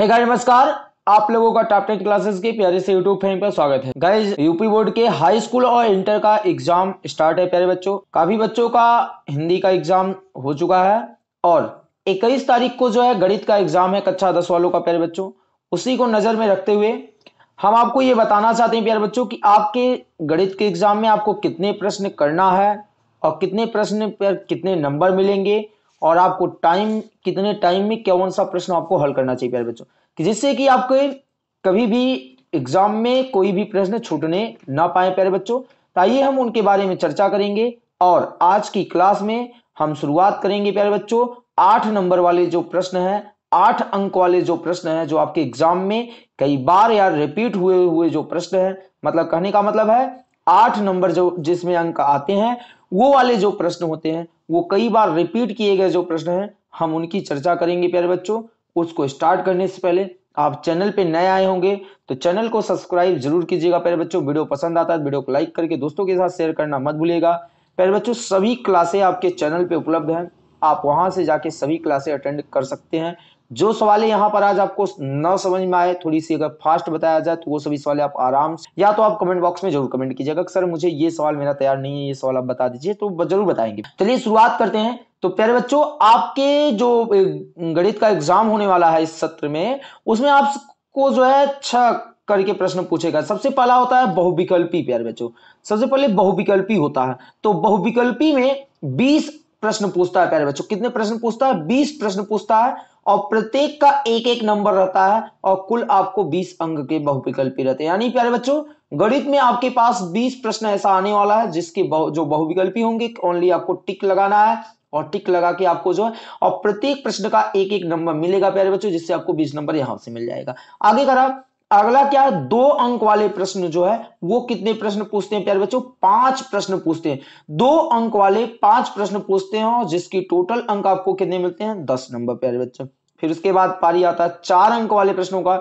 Hey guys नमस्कार आप लोगों का टॉप टेन क्लासेस के प्यारे से यूट्यूब फैन पर स्वागत है गाइज यूपी बोर्ड के हाई स्कूल और इंटर का एग्जाम स्टार्ट है प्यारे बच्चों काफी बच्चों का हिंदी का एग्जाम हो चुका है और इक्कीस तारीख को जो है गणित का एग्जाम है कक्षा दस वालों का प्यारे बच्चों उसी को नजर में रखते हुए हम आपको ये बताना चाहते हैं प्यारे बच्चों की आपके गणित के एग्जाम में आपको कितने प्रश्न करना है और कितने प्रश्न पर कितने नंबर मिलेंगे और आपको टाइम कितने टाइम में कौन सा प्रश्न आपको हल करना चाहिए प्यारे बच्चों कि जिससे कि आपके कभी भी एग्जाम में कोई भी प्रश्न छूटने ना पाए प्यारे बच्चों तो आइए हम उनके बारे में चर्चा करेंगे और आज की क्लास में हम शुरुआत करेंगे प्यारे बच्चों आठ नंबर वाले जो प्रश्न है आठ अंक वाले जो प्रश्न है जो आपके एग्जाम में कई बार यार रिपीट हुए हुए जो प्रश्न है मतलब कहने का मतलब है आठ नंबर जो जिसमें अंक आते हैं वो वाले जो प्रश्न होते हैं वो कई बार रिपीट किए गए जो प्रश्न हैं हम उनकी चर्चा करेंगे प्यारे बच्चों उसको स्टार्ट करने से पहले आप चैनल पे नए आए होंगे तो चैनल को सब्सक्राइब जरूर कीजिएगा प्यारे बच्चों वीडियो पसंद आता है तो वीडियो को लाइक करके दोस्तों के साथ शेयर करना मत भूलिएगा प्यारे बच्चों सभी क्लासे आपके चैनल पे उपलब्ध हैं आप वहां से जाके सभी क्लासे अटेंड कर सकते हैं जो सवाल यहाँ पर आज आपको न समझ में आए थोड़ी सी अगर फास्ट बताया जाए तो वो सभी सवाल आप आराम से या तो आप कमेंट बॉक्स में जरूर कमेंट कीजिएगा सर मुझे ये सवाल मेरा तैयार नहीं है ये सवाल आप बता दीजिए तो जरूर बताएंगे चलिए शुरुआत करते हैं तो प्यारे बच्चों आपके जो गणित का एग्जाम होने वाला है इस सत्र में उसमें आपको जो है छ करके प्रश्न पूछेगा सबसे पहला होता है बहुविकल्पी प्यारे बच्चों सबसे पहले बहुविकल्पी होता है तो बहुविकल्पी में बीस प्रश्न पूछता है प्यारे बच्चों कितने प्रश्न पूछता है बीस प्रश्न पूछता है और प्रत्येक का एक एक नंबर रहता है और कुल आपको 20 अंक के बहुविकल्पी रहते हैं यानी प्यारे बच्चों गणित में आपके पास 20 प्रश्न ऐसा आने वाला है जिसके बहु, जो बहुविकल्पी होंगे ओनली आपको टिक लगाना है और टिक लगा के आपको जो है और प्रत्येक प्रश्न का एक एक नंबर मिलेगा प्यारे बच्चों जिससे आपको बीस नंबर यहां से मिल जाएगा आगे करा अगला क्या है दो अंक वाले प्रश्न जो है वो कितने प्रश्न पूछते हैं प्यारे बच्चों पांच प्रश्न पूछते हैं दो अंक वाले पांच प्रश्न पूछते हैं और जिसकी टोटल अंक आपको कितने मिलते हैं दस नंबर प्यारे बच्चों फिर उसके बाद पारी आता है चार अंक वाले प्रश्नों का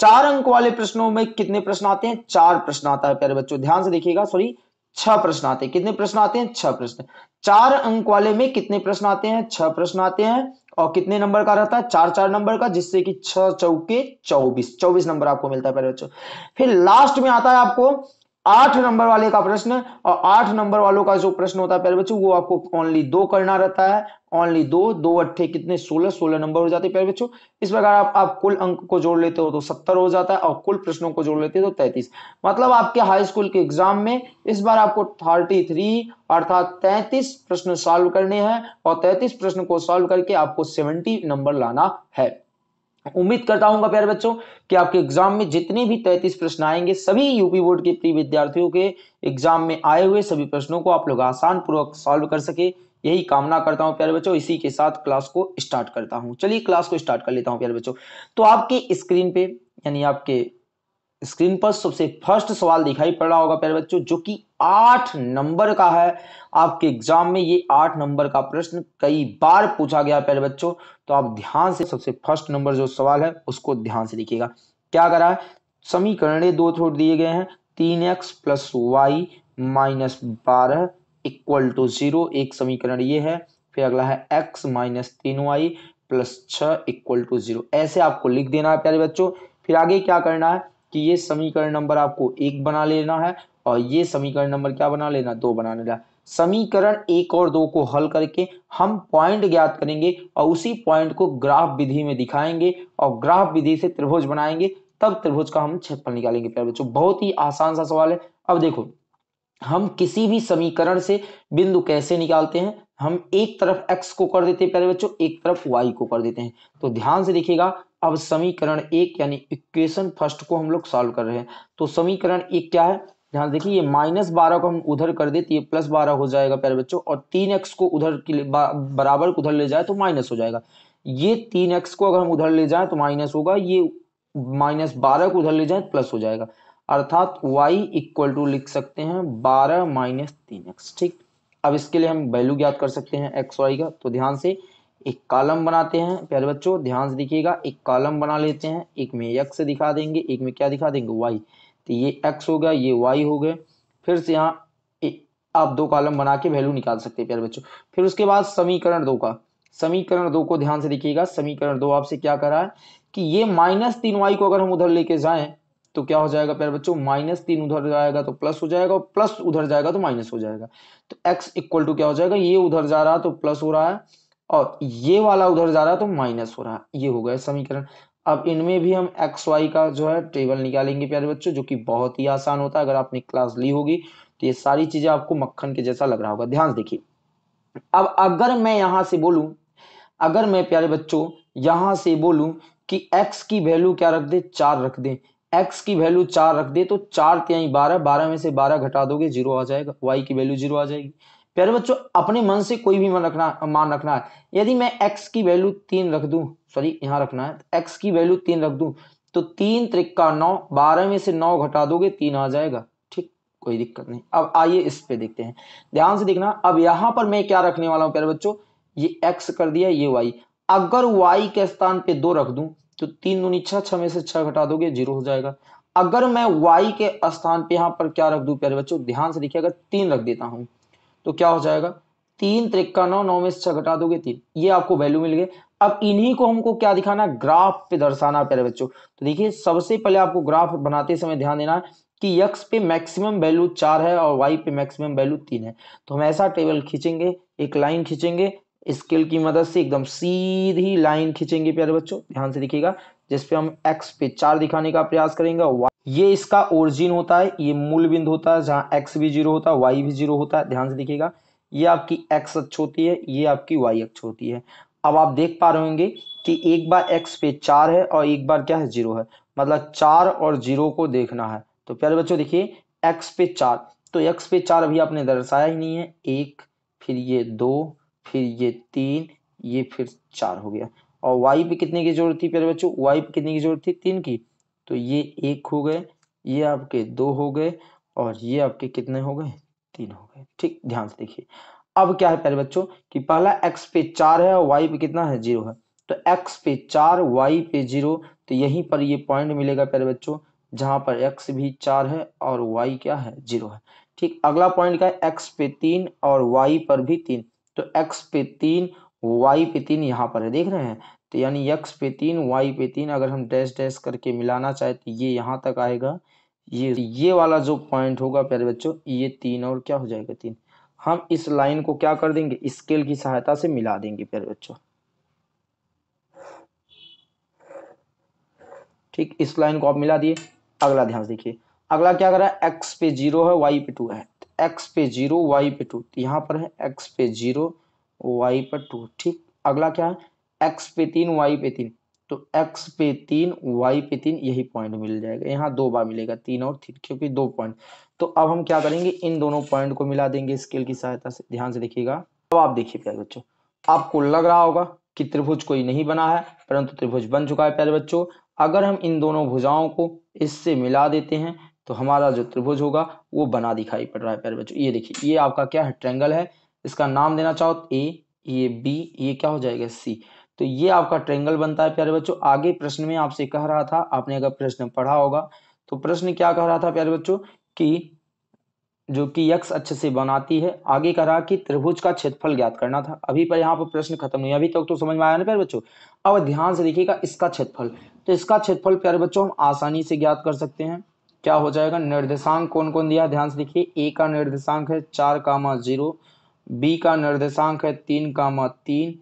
चार अंक वाले प्रश्नों में कितने प्रश्न आते हैं चार प्रश्न आता है प्यारे बच्चों ध्यान से देखिएगा सॉरी छह प्रश्न आते हैं कितने प्रश्न आते हैं छह प्रश्न चार अंक वाले में कितने प्रश्न आते हैं छह प्रश्न आते हैं और कितने नंबर का रहता है चार चार नंबर का जिससे कि छह चौके चौबीस चौबीस नंबर आपको मिलता है पहले बच्चों फिर लास्ट में आता है आपको आठ नंबर वाले का प्रश्न और आठ नंबर वालों का जो प्रश्न होता है प्यारे बच्चों वो आपको ओनली दो करना रहता है ओनली दो दो अट्ठे कितने सोलह सोलह नंबर हो जाते हैं प्यारे बच्चों इस प्रकार आप आप कुल अंक को जोड़ लेते हो तो सत्तर हो जाता है और कुल प्रश्नों को जोड़ लेते हो तो तैतीस मतलब आपके हाई स्कूल के एग्जाम में इस बार आपको थर्टी थ्री अर्थात तैतीस प्रश्न सॉल्व करने हैं और तैतीस प्रश्न को सॉल्व करके आपको सेवेंटी नंबर लाना है उम्मीद करता हूँ प्यारे बच्चों कि आपके एग्जाम में जितने भी तैतीस प्रश्न आएंगे सभी यूपी बोर्ड के प्रिय विद्यार्थियों के एग्जाम में आए हुए सभी प्रश्नों को आप लोग आसान पूर्वक सॉल्व कर सके यही कामना करता हूं प्यारे बच्चों इसी के साथ क्लास को स्टार्ट करता हूं चलिए क्लास को स्टार्ट कर लेता हूं प्यारे बच्चों तो आपकी स्क्रीन पे यानी आपके स्क्रीन पर सबसे फर्स्ट सवाल दिखाई पड़ रहा होगा प्यारे बच्चों जो कि आठ नंबर का है आपके एग्जाम में ये आठ नंबर का प्रश्न कई बार पूछा गया प्यारे बच्चों तो आप ध्यान से सबसे फर्स्ट नंबर जो सवाल है उसको ध्यान से लिखिएगा क्या करा है समीकरण दो थोड़ दिए गए हैं तीन एक्स प्लस वाई माइनस बारह इक्वल टू जीरो एक समीकरण ये है फिर अगला है एक्स माइनस तीन वाई प्लस छ इक्वल टू जीरो ऐसे आपको लिख देना है प्यारे बच्चों फिर आगे क्या करना है कि ये समीकरण नंबर आपको एक बना लेना है और ये समीकरण नंबर क्या बना लेना दो बना लेना समीकरण एक और दो को हल करके हम पॉइंट ज्ञात करेंगे और उसी पॉइंट को ग्राफ विधि में दिखाएंगे और ग्राफ विधि से त्रिभुज बनाएंगे तब त्रिभुज का हम क्षेत्रफल निकालेंगे प्यारे बच्चों बहुत ही आसान सा सवाल है अब देखो हम किसी भी समीकरण से बिंदु कैसे निकालते हैं हम एक तरफ x को कर देते हैं पहले बच्चों एक तरफ y को कर देते हैं तो ध्यान से देखिएगा अब समीकरण एक यानी इक्वेशन फर्स्ट को हम लोग सॉल्व कर रहे हैं तो समीकरण एक क्या है ध्यान देखिए ये माइनस बारह को हम उधर कर देते ये प्लस बारह हो जाएगा प्यारे बच्चों और तीन एक्स को उधर के लिए बराबर उधर ले जाए तो माइनस हो जाएगा ये तीन एक्स को अगर हम उधर ले जाए तो माइनस होगा ये माइनस बारह को उधर ले जाए प्लस तो हो जाएगा अर्थात y इक्वल टू लिख सकते हैं बारह माइनस तीन एक्स ठीक अब इसके लिए हम वैल्यू ज्ञात कर सकते हैं एक्स वाई का तो ध्यान से एक कॉलम बनाते हैं प्यारे बच्चों ध्यान से देखिएगा एक कॉलम बना लेते हैं एक में एक्स दिखा देंगे एक में क्या दिखा देंगे वाई तो ये एक्स हो गया ये वाई हो गए फिर से यहाँ आप दो कॉलम बना के वैल्यू निकाल सकते हैं प्यारे बच्चों फिर उसके बाद समीकरण दो का समीकरण दो को ध्यान से देखिएगा समीकरण दो आपसे क्या करा है कि ये माइनस तीन वाई को अगर हम उधर लेके जाएं तो क्या हो जाएगा प्यारे बच्चों माइनस तीन उधर जाएगा तो प्लस हो जाएगा और प्लस उधर जाएगा तो माइनस हो जाएगा तो एक्स इक्वल टू क्या हो जाएगा ये उधर जा रहा तो प्लस हो रहा है और ये वाला उधर जा रहा तो माइनस हो रहा है ये हो गया समीकरण अब इनमें भी हम एक्स वाई का जो है टेबल निकालेंगे प्यारे बच्चों जो कि बहुत ही आसान होता है अगर आपने क्लास ली होगी तो ये सारी चीजें आपको मक्खन के जैसा लग रहा होगा ध्यान देखिए अब अगर मैं यहां से बोलू अगर मैं प्यारे बच्चों यहां से बोलू कि x की वैल्यू क्या रख दे चार रख दे एक्स की वैल्यू चार रख दे तो चार त्याई बारह बारह में से बारह घटा दोगे जीरो आ जाएगा वाई की वैल्यू जीरो आ जाएगी प्यारे बच्चों अपने मन से कोई भी मन रखना मान रखना है यदि मैं एक्स की वैल्यू तीन रख दू सॉरी यहाँ रखना है एक्स की वैल्यू तीन रख दू तो तीन त्रिक्का नौ बारह में से नौ घटा दोगे तीन आ जाएगा ठीक कोई दिक्कत नहीं अब आइए इस पे देखते हैं ध्यान से देखना अब यहां पर मैं क्या रखने वाला हूँ प्यारे बच्चों ये एक्स कर दिया ये वाई अगर वाई के स्थान पे दो रख दू तो तीन दूनी छह छह में से छह घटा दोगे जीरो हो जाएगा अगर मैं y के स्थान पे यहां पर क्या रख दू प्यारे बच्चों ध्यान से देखिए अगर तीन रख देता हूं तो क्या हो जाएगा तीन त्रिक्का नौ नौ में से छः घटा दोगे तीन ये आपको वैल्यू मिल गए अब इन्हीं को हमको क्या दिखाना है ग्राफ पे दर्शाना प्यारे बच्चों तो देखिए सबसे पहले आपको ग्राफ बनाते समय ध्यान देना है कि यक्स पे मैक्सिमम वैल्यू चार है और वाई पे मैक्सिमम वैल्यू तीन है तो हम ऐसा टेबल खींचेंगे एक लाइन खींचेंगे स्केल की मदद से एकदम सीधी लाइन खींचेंगे प्यारे बच्चों ध्यान से देखिएगा जिसपे हम एक्स पे चार दिखाने का प्रयास करेंगे ये इसका ओरिजिन होता है ये मूल बिंदु होता है जहां एक्स भी जीरो होता है वाई भी जीरो होता है ध्यान से देखिएगा ये आपकी एक्स अक्ष होती है ये आपकी वाई अक्ष होती है अब आप देख पा रहे होंगे कि एक बार एक्स पे चार है और एक बार क्या है जीरो है मतलब चार और जीरो को देखना है तो प्यारे बच्चों देखिए एक्स पे चार तो एक्स पे चार अभी आपने दर्शाया ही नहीं है एक फिर ये दो फिर ये तीन ये फिर चार हो गया और वाई पे कितने की जरूरत थी प्यारे बच्चों वाई पे कितने की जरूरत थी तीन की तो ये एक हो गए ये आपके दो हो गए और ये आपके कितने हो गए तीन हो गए ठीक ध्यान से देखिए अब क्या है प्यारे बच्चों कि पहला एक्स पे चार है और वाई पे कितना है जीरो है तो एक्स पे चार वाई पे जीरो तो यहीं पर ये पॉइंट मिलेगा प्यारे बच्चों जहां पर एक्स भी चार है और वाई क्या है जीरो है ठीक अगला पॉइंट का एक्स पे तीन और वाई पर भी तीन तो एक्स पे तीन वाई पे तीन यहाँ पर है देख रहे हैं तो यानी एक्स पे तीन वाई पे तीन अगर हम डैश डैश करके मिलाना चाहे तो ये यहाँ तक आएगा ये ये वाला जो पॉइंट होगा प्यारे बच्चों ये तीन और क्या हो जाएगा तीन हम इस लाइन को क्या कर देंगे स्केल की सहायता से मिला देंगे प्यारे बच्चों ठीक इस लाइन को आप मिला दिए अगला ध्यान देखिए अगला क्या कर रहा है एक्स पे जीरो है वाई पे टू है एक्स पे जीरो वाई पे टू तो यहाँ पर है एक्स पे जीरो वाई पर टू ठीक अगला क्या है एक्स पे तीन वाई पे तीन तो एक्स पे तीन वाई पे तीन यही पॉइंट मिल जाएगा यहाँ दो बार मिलेगा तीन और तीन क्योंकि दो पॉइंट तो अब हम क्या करेंगे इन दोनों पॉइंट को मिला देंगे स्केल की सहायता से ध्यान से देखिएगा अब आप देखिए प्यारे बच्चों आपको लग रहा होगा कि त्रिभुज कोई नहीं बना है परंतु त्रिभुज बन चुका है प्यारे बच्चों अगर हम इन दोनों भुजाओं को इससे मिला देते हैं तो हमारा जो त्रिभुज होगा वो बना दिखाई पड़ रहा है प्यारे बच्चों ये देखिए ये आपका क्या है ट्रेंगल है इसका नाम देना चाहो तो ए ये बी ये क्या हो जाएगा सी तो ये आपका ट्रेंगल बनता है प्यारे बच्चों आगे प्रश्न में आपसे कह रहा था आपने अगर प्रश्न पढ़ा होगा तो प्रश्न क्या कह रहा था प्यारे बच्चों कि जो कि यक्ष अच्छे से बनाती है आगे कह रहा कि त्रिभुज का क्षेत्रफल ज्ञात करना था अभी पर यहाँ पर प्रश्न खत्म नहीं अभी तक तो, तो समझ में आया ना प्यारे बच्चों अब ध्यान से देखिएगा इसका क्षेत्रफल तो इसका क्षेत्रफल प्यारे बच्चों हम आसानी से ज्ञात कर सकते हैं क्या हो जाएगा निर्देशांक कौन कौन दिया ध्यान से देखिए ए का निर्देशांक है चार कामा जीरो बी का निर्देशांक है तीन कामा तीन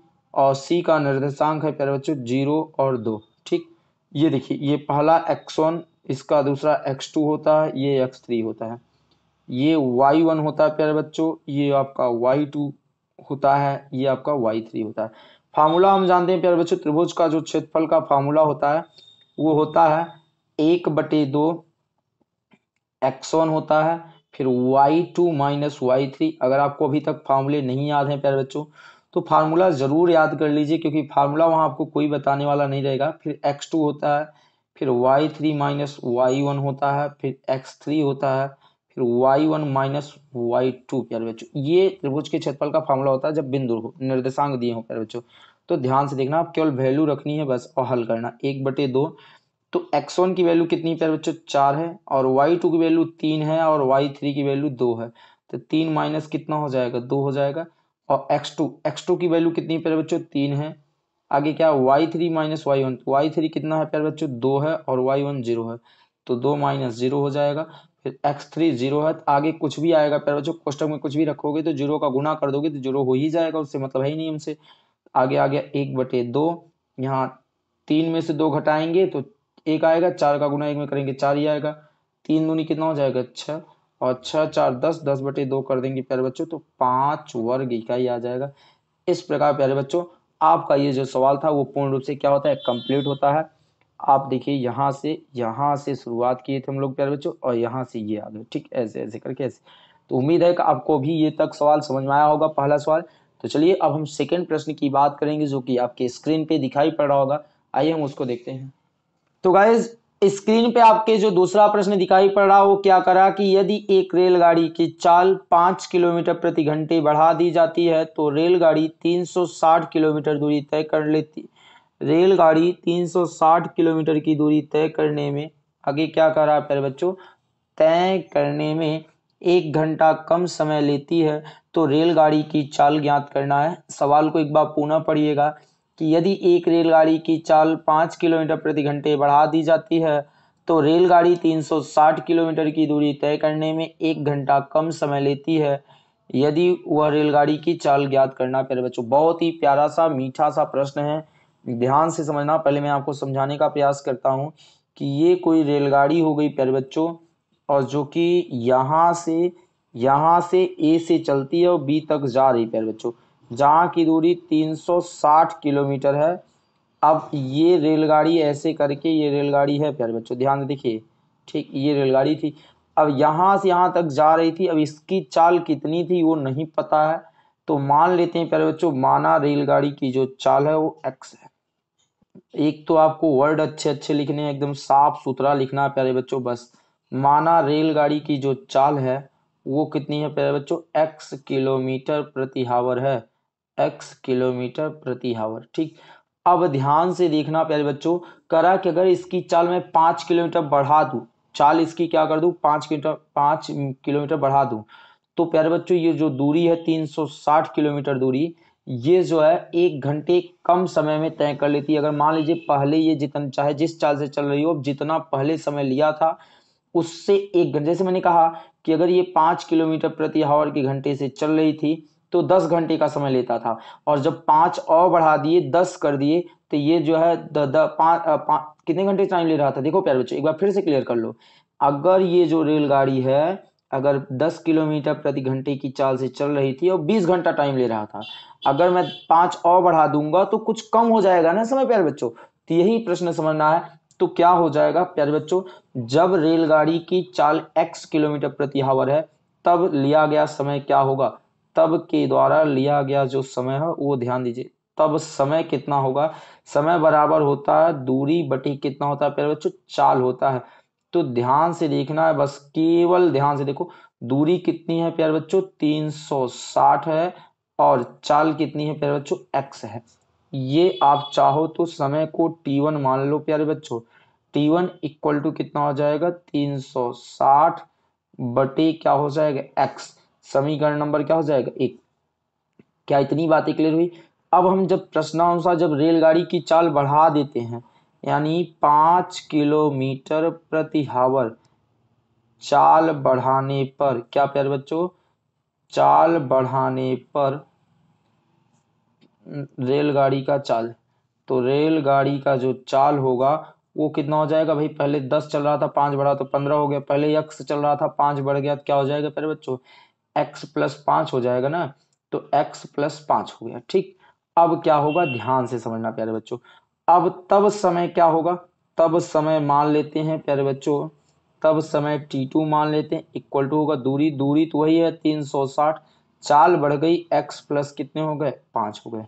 और सी का निर्देशांक है प्यारे बच्चों जीरो और दो ठीक ये देखिए ये पहला एक्स वन इसका दूसरा एक्स टू होता है ये एक्स थ्री होता है ये वाई वन होता है प्यारे बच्चों ये आपका वाई टू होता है ये आपका वाई थ्री होता है फार्मूला हम जानते हैं प्यारे बच्चों त्रिभुज का जो क्षेत्रफल का फार्मूला होता है वो होता है एक बटे दो एक्स वन होता है फिर Y two minus Y three अगर आपको अभी तक फार्मूले नहीं याद हैं प्यारे बच्चों तो फार्मूला ज़रूर याद कर लीजिए क्योंकि फार्मूला वहाँ आपको कोई बताने वाला नहीं रहेगा फिर एक्स टू होता है फिर Y three minus Y one होता है फिर एक्स थ्री होता है फिर Y one minus Y two प्यारे बच्चों ये त्रिभुज के क्षेत्रफल का फार्मूला होता है जब बिंदु हो निर्देशांक दिए हो प्यारे बच्चों तो ध्यान से देखना आप केवल वैल्यू रखनी है बस और हल करना एक बटे दो तो एक्स वन की वैल्यू कितनी प्यार बच्चों चार है और वाई टू की वैल्यू तीन है और वाई थ्री की वैल्यू दो है तो तीन माइनस कितना हो जाएगा दो हो जाएगा और एक्स टू एक्स टू की वैल्यू कितनी प्यार बच्चों तीन है आगे क्या Y three minus Y one Y three कितना है प्यार बच्चों दो है और वाई वन जीरो है तो दो माइनस जीरो हो जाएगा फिर एक्स थ्री जीरो है आगे कुछ भी आएगा प्यार बच्चों कोष्टक में कुछ भी रखोगे तो जीरो का गुना कर दोगे तो जीरो हो ही जाएगा उससे मतलब है ही नहीं हमसे आगे आ गया एक बटे दो यहाँ तीन में से दो घटाएंगे तो एक आएगा चार का गुना एक में करेंगे चार ही आएगा तीन दूनी कितना हो जाएगा छः और छह चार दस दस बटे दो कर देंगे प्यारे बच्चों तो पांच वर्ग इकाई आ जाएगा इस प्रकार प्यारे बच्चों आपका ये जो सवाल था वो पूर्ण रूप से क्या होता है कंप्लीट होता है आप देखिए यहाँ से यहाँ से शुरुआत किए थे हम लोग प्यारे बच्चों और यहाँ से ये आ गए ठीक ऐसे ऐसे करके ऐसे तो उम्मीद है कि आपको भी ये तक सवाल समझ में आया होगा पहला सवाल तो चलिए अब हम सेकेंड प्रश्न की बात करेंगे जो कि आपके स्क्रीन पे दिखाई पड़ रहा होगा आइए हम उसको देखते हैं तो गाइज स्क्रीन पे आपके जो दूसरा प्रश्न दिखाई पड़ रहा वो क्या करा कि यदि एक रेलगाड़ी की चाल पांच किलोमीटर प्रति घंटे बढ़ा दी जाती है तो रेलगाड़ी 360 किलोमीटर दूरी तय कर लेती रेलगाड़ी 360 किलोमीटर की दूरी तय करने में आगे क्या कर रहा है प्यारे बच्चों तय करने में एक घंटा कम समय लेती है तो रेलगाड़ी की चाल ज्ञात करना है सवाल को एक बार पुनः पढ़िएगा कि यदि एक रेलगाड़ी की चाल पाँच किलोमीटर प्रति घंटे बढ़ा दी जाती है तो रेलगाड़ी 360 किलोमीटर की दूरी तय करने में एक घंटा कम समय लेती है यदि वह रेलगाड़ी की चाल ज्ञात करना प्यारे बच्चों बहुत ही प्यारा सा मीठा सा प्रश्न है ध्यान से समझना पहले मैं आपको समझाने का प्रयास करता हूँ कि ये कोई रेलगाड़ी हो गई प्यारे बच्चों और जो कि यहाँ से यहाँ से ए से चलती है और बी तक जा रही प्यारे बच्चों जहाँ की दूरी 360 किलोमीटर है अब ये रेलगाड़ी ऐसे करके ये रेलगाड़ी है प्यारे बच्चों ध्यान देखिए ठीक ये रेलगाड़ी थी अब यहाँ से यहाँ तक जा रही थी अब इसकी चाल कितनी थी वो नहीं पता है तो मान लेते हैं प्यारे बच्चों माना रेलगाड़ी की जो चाल है वो एक्स है एक तो आपको वर्ड अच्छे अच्छे लिखने हैं एकदम साफ सुथरा लिखना है प्यारे बच्चों बस माना रेलगाड़ी की जो चाल है वो कितनी है प्यारे बच्चों एक्स किलोमीटर प्रति हावर है एक्स किलोमीटर प्रति हावर ठीक अब ध्यान से देखना प्यारे बच्चों करा कि अगर इसकी चाल मैं पांच किलोमीटर बढ़ा दू चाल इसकी क्या कर दू पांच किलोमीटर पांच किलोमीटर बढ़ा दू तो प्यारे बच्चों ये जो दूरी है 360 किलोमीटर दूरी ये जो है एक घंटे कम समय में तय कर लेती है अगर मान लीजिए पहले ये जितना चाहे जिस चाल से चल रही हो अब जितना पहले समय लिया था उससे एक घंटे जैसे मैंने कहा कि अगर ये पांच किलोमीटर प्रति आवर के घंटे से चल रही थी तो दस घंटे का समय लेता था और जब पाँच और बढ़ा दिए दस कर दिए तो ये जो है द, द, पा, पा, कितने घंटे टाइम ले रहा था देखो प्यारे बच्चों एक बार फिर से क्लियर कर लो अगर ये जो रेलगाड़ी है अगर 10 किलोमीटर प्रति घंटे की चाल से चल रही थी और 20 घंटा टाइम ले रहा था अगर मैं पाँच और बढ़ा दूंगा तो कुछ कम हो जाएगा ना समय प्यारे बच्चों तो यही प्रश्न समझना है तो क्या हो जाएगा प्यारे बच्चों जब रेलगाड़ी की चाल x किलोमीटर प्रति आवर है तब लिया गया समय क्या होगा तब के द्वारा लिया गया जो समय है वो ध्यान दीजिए तब समय कितना होगा समय बराबर होता है दूरी बटी कितना होता है पहले बच्चों चाल होता है तो ध्यान से देखना है बस केवल ध्यान से देखो दूरी कितनी है प्यारे बच्चों 360 है और चाल कितनी है प्यारे बच्चों एक्स है ये आप चाहो तो समय को टी वन मान लो प्यारे बच्चों टी वन इक्वल टू कितना हो जाएगा 360 बटे क्या हो जाएगा एक्स समीकरण नंबर क्या हो जाएगा एक क्या इतनी बातें क्लियर हुई अब हम जब प्रश्नानुसार जब रेलगाड़ी की चाल बढ़ा देते हैं यानी पाँच किलोमीटर प्रति हावर चाल बढ़ाने पर क्या प्यारे बच्चों चाल बढ़ाने पर रेलगाड़ी का चाल तो रेलगाड़ी का जो चाल होगा वो कितना हो जाएगा भाई पहले दस चल रहा था पाँच बढ़ा तो पंद्रह हो गया पहले यक्स चल रहा था पाँच बढ़ गया तो क्या हो जाएगा प्यारे बच्चों एक्स प्लस पांच हो जाएगा ना तो एक्स प्लस पांच हो गया ठीक अब क्या होगा ध्यान से समझना प्यारे बच्चों अब तब समय क्या होगा तब समय मान लेते हैं प्यारे बच्चों तब समय टी टू मान लेते हैं इक्वल टू होगा दूरी दूरी तो वही है तीन सौ साठ चाल बढ़ गई एक्स प्लस कितने हो गए पांच हो गए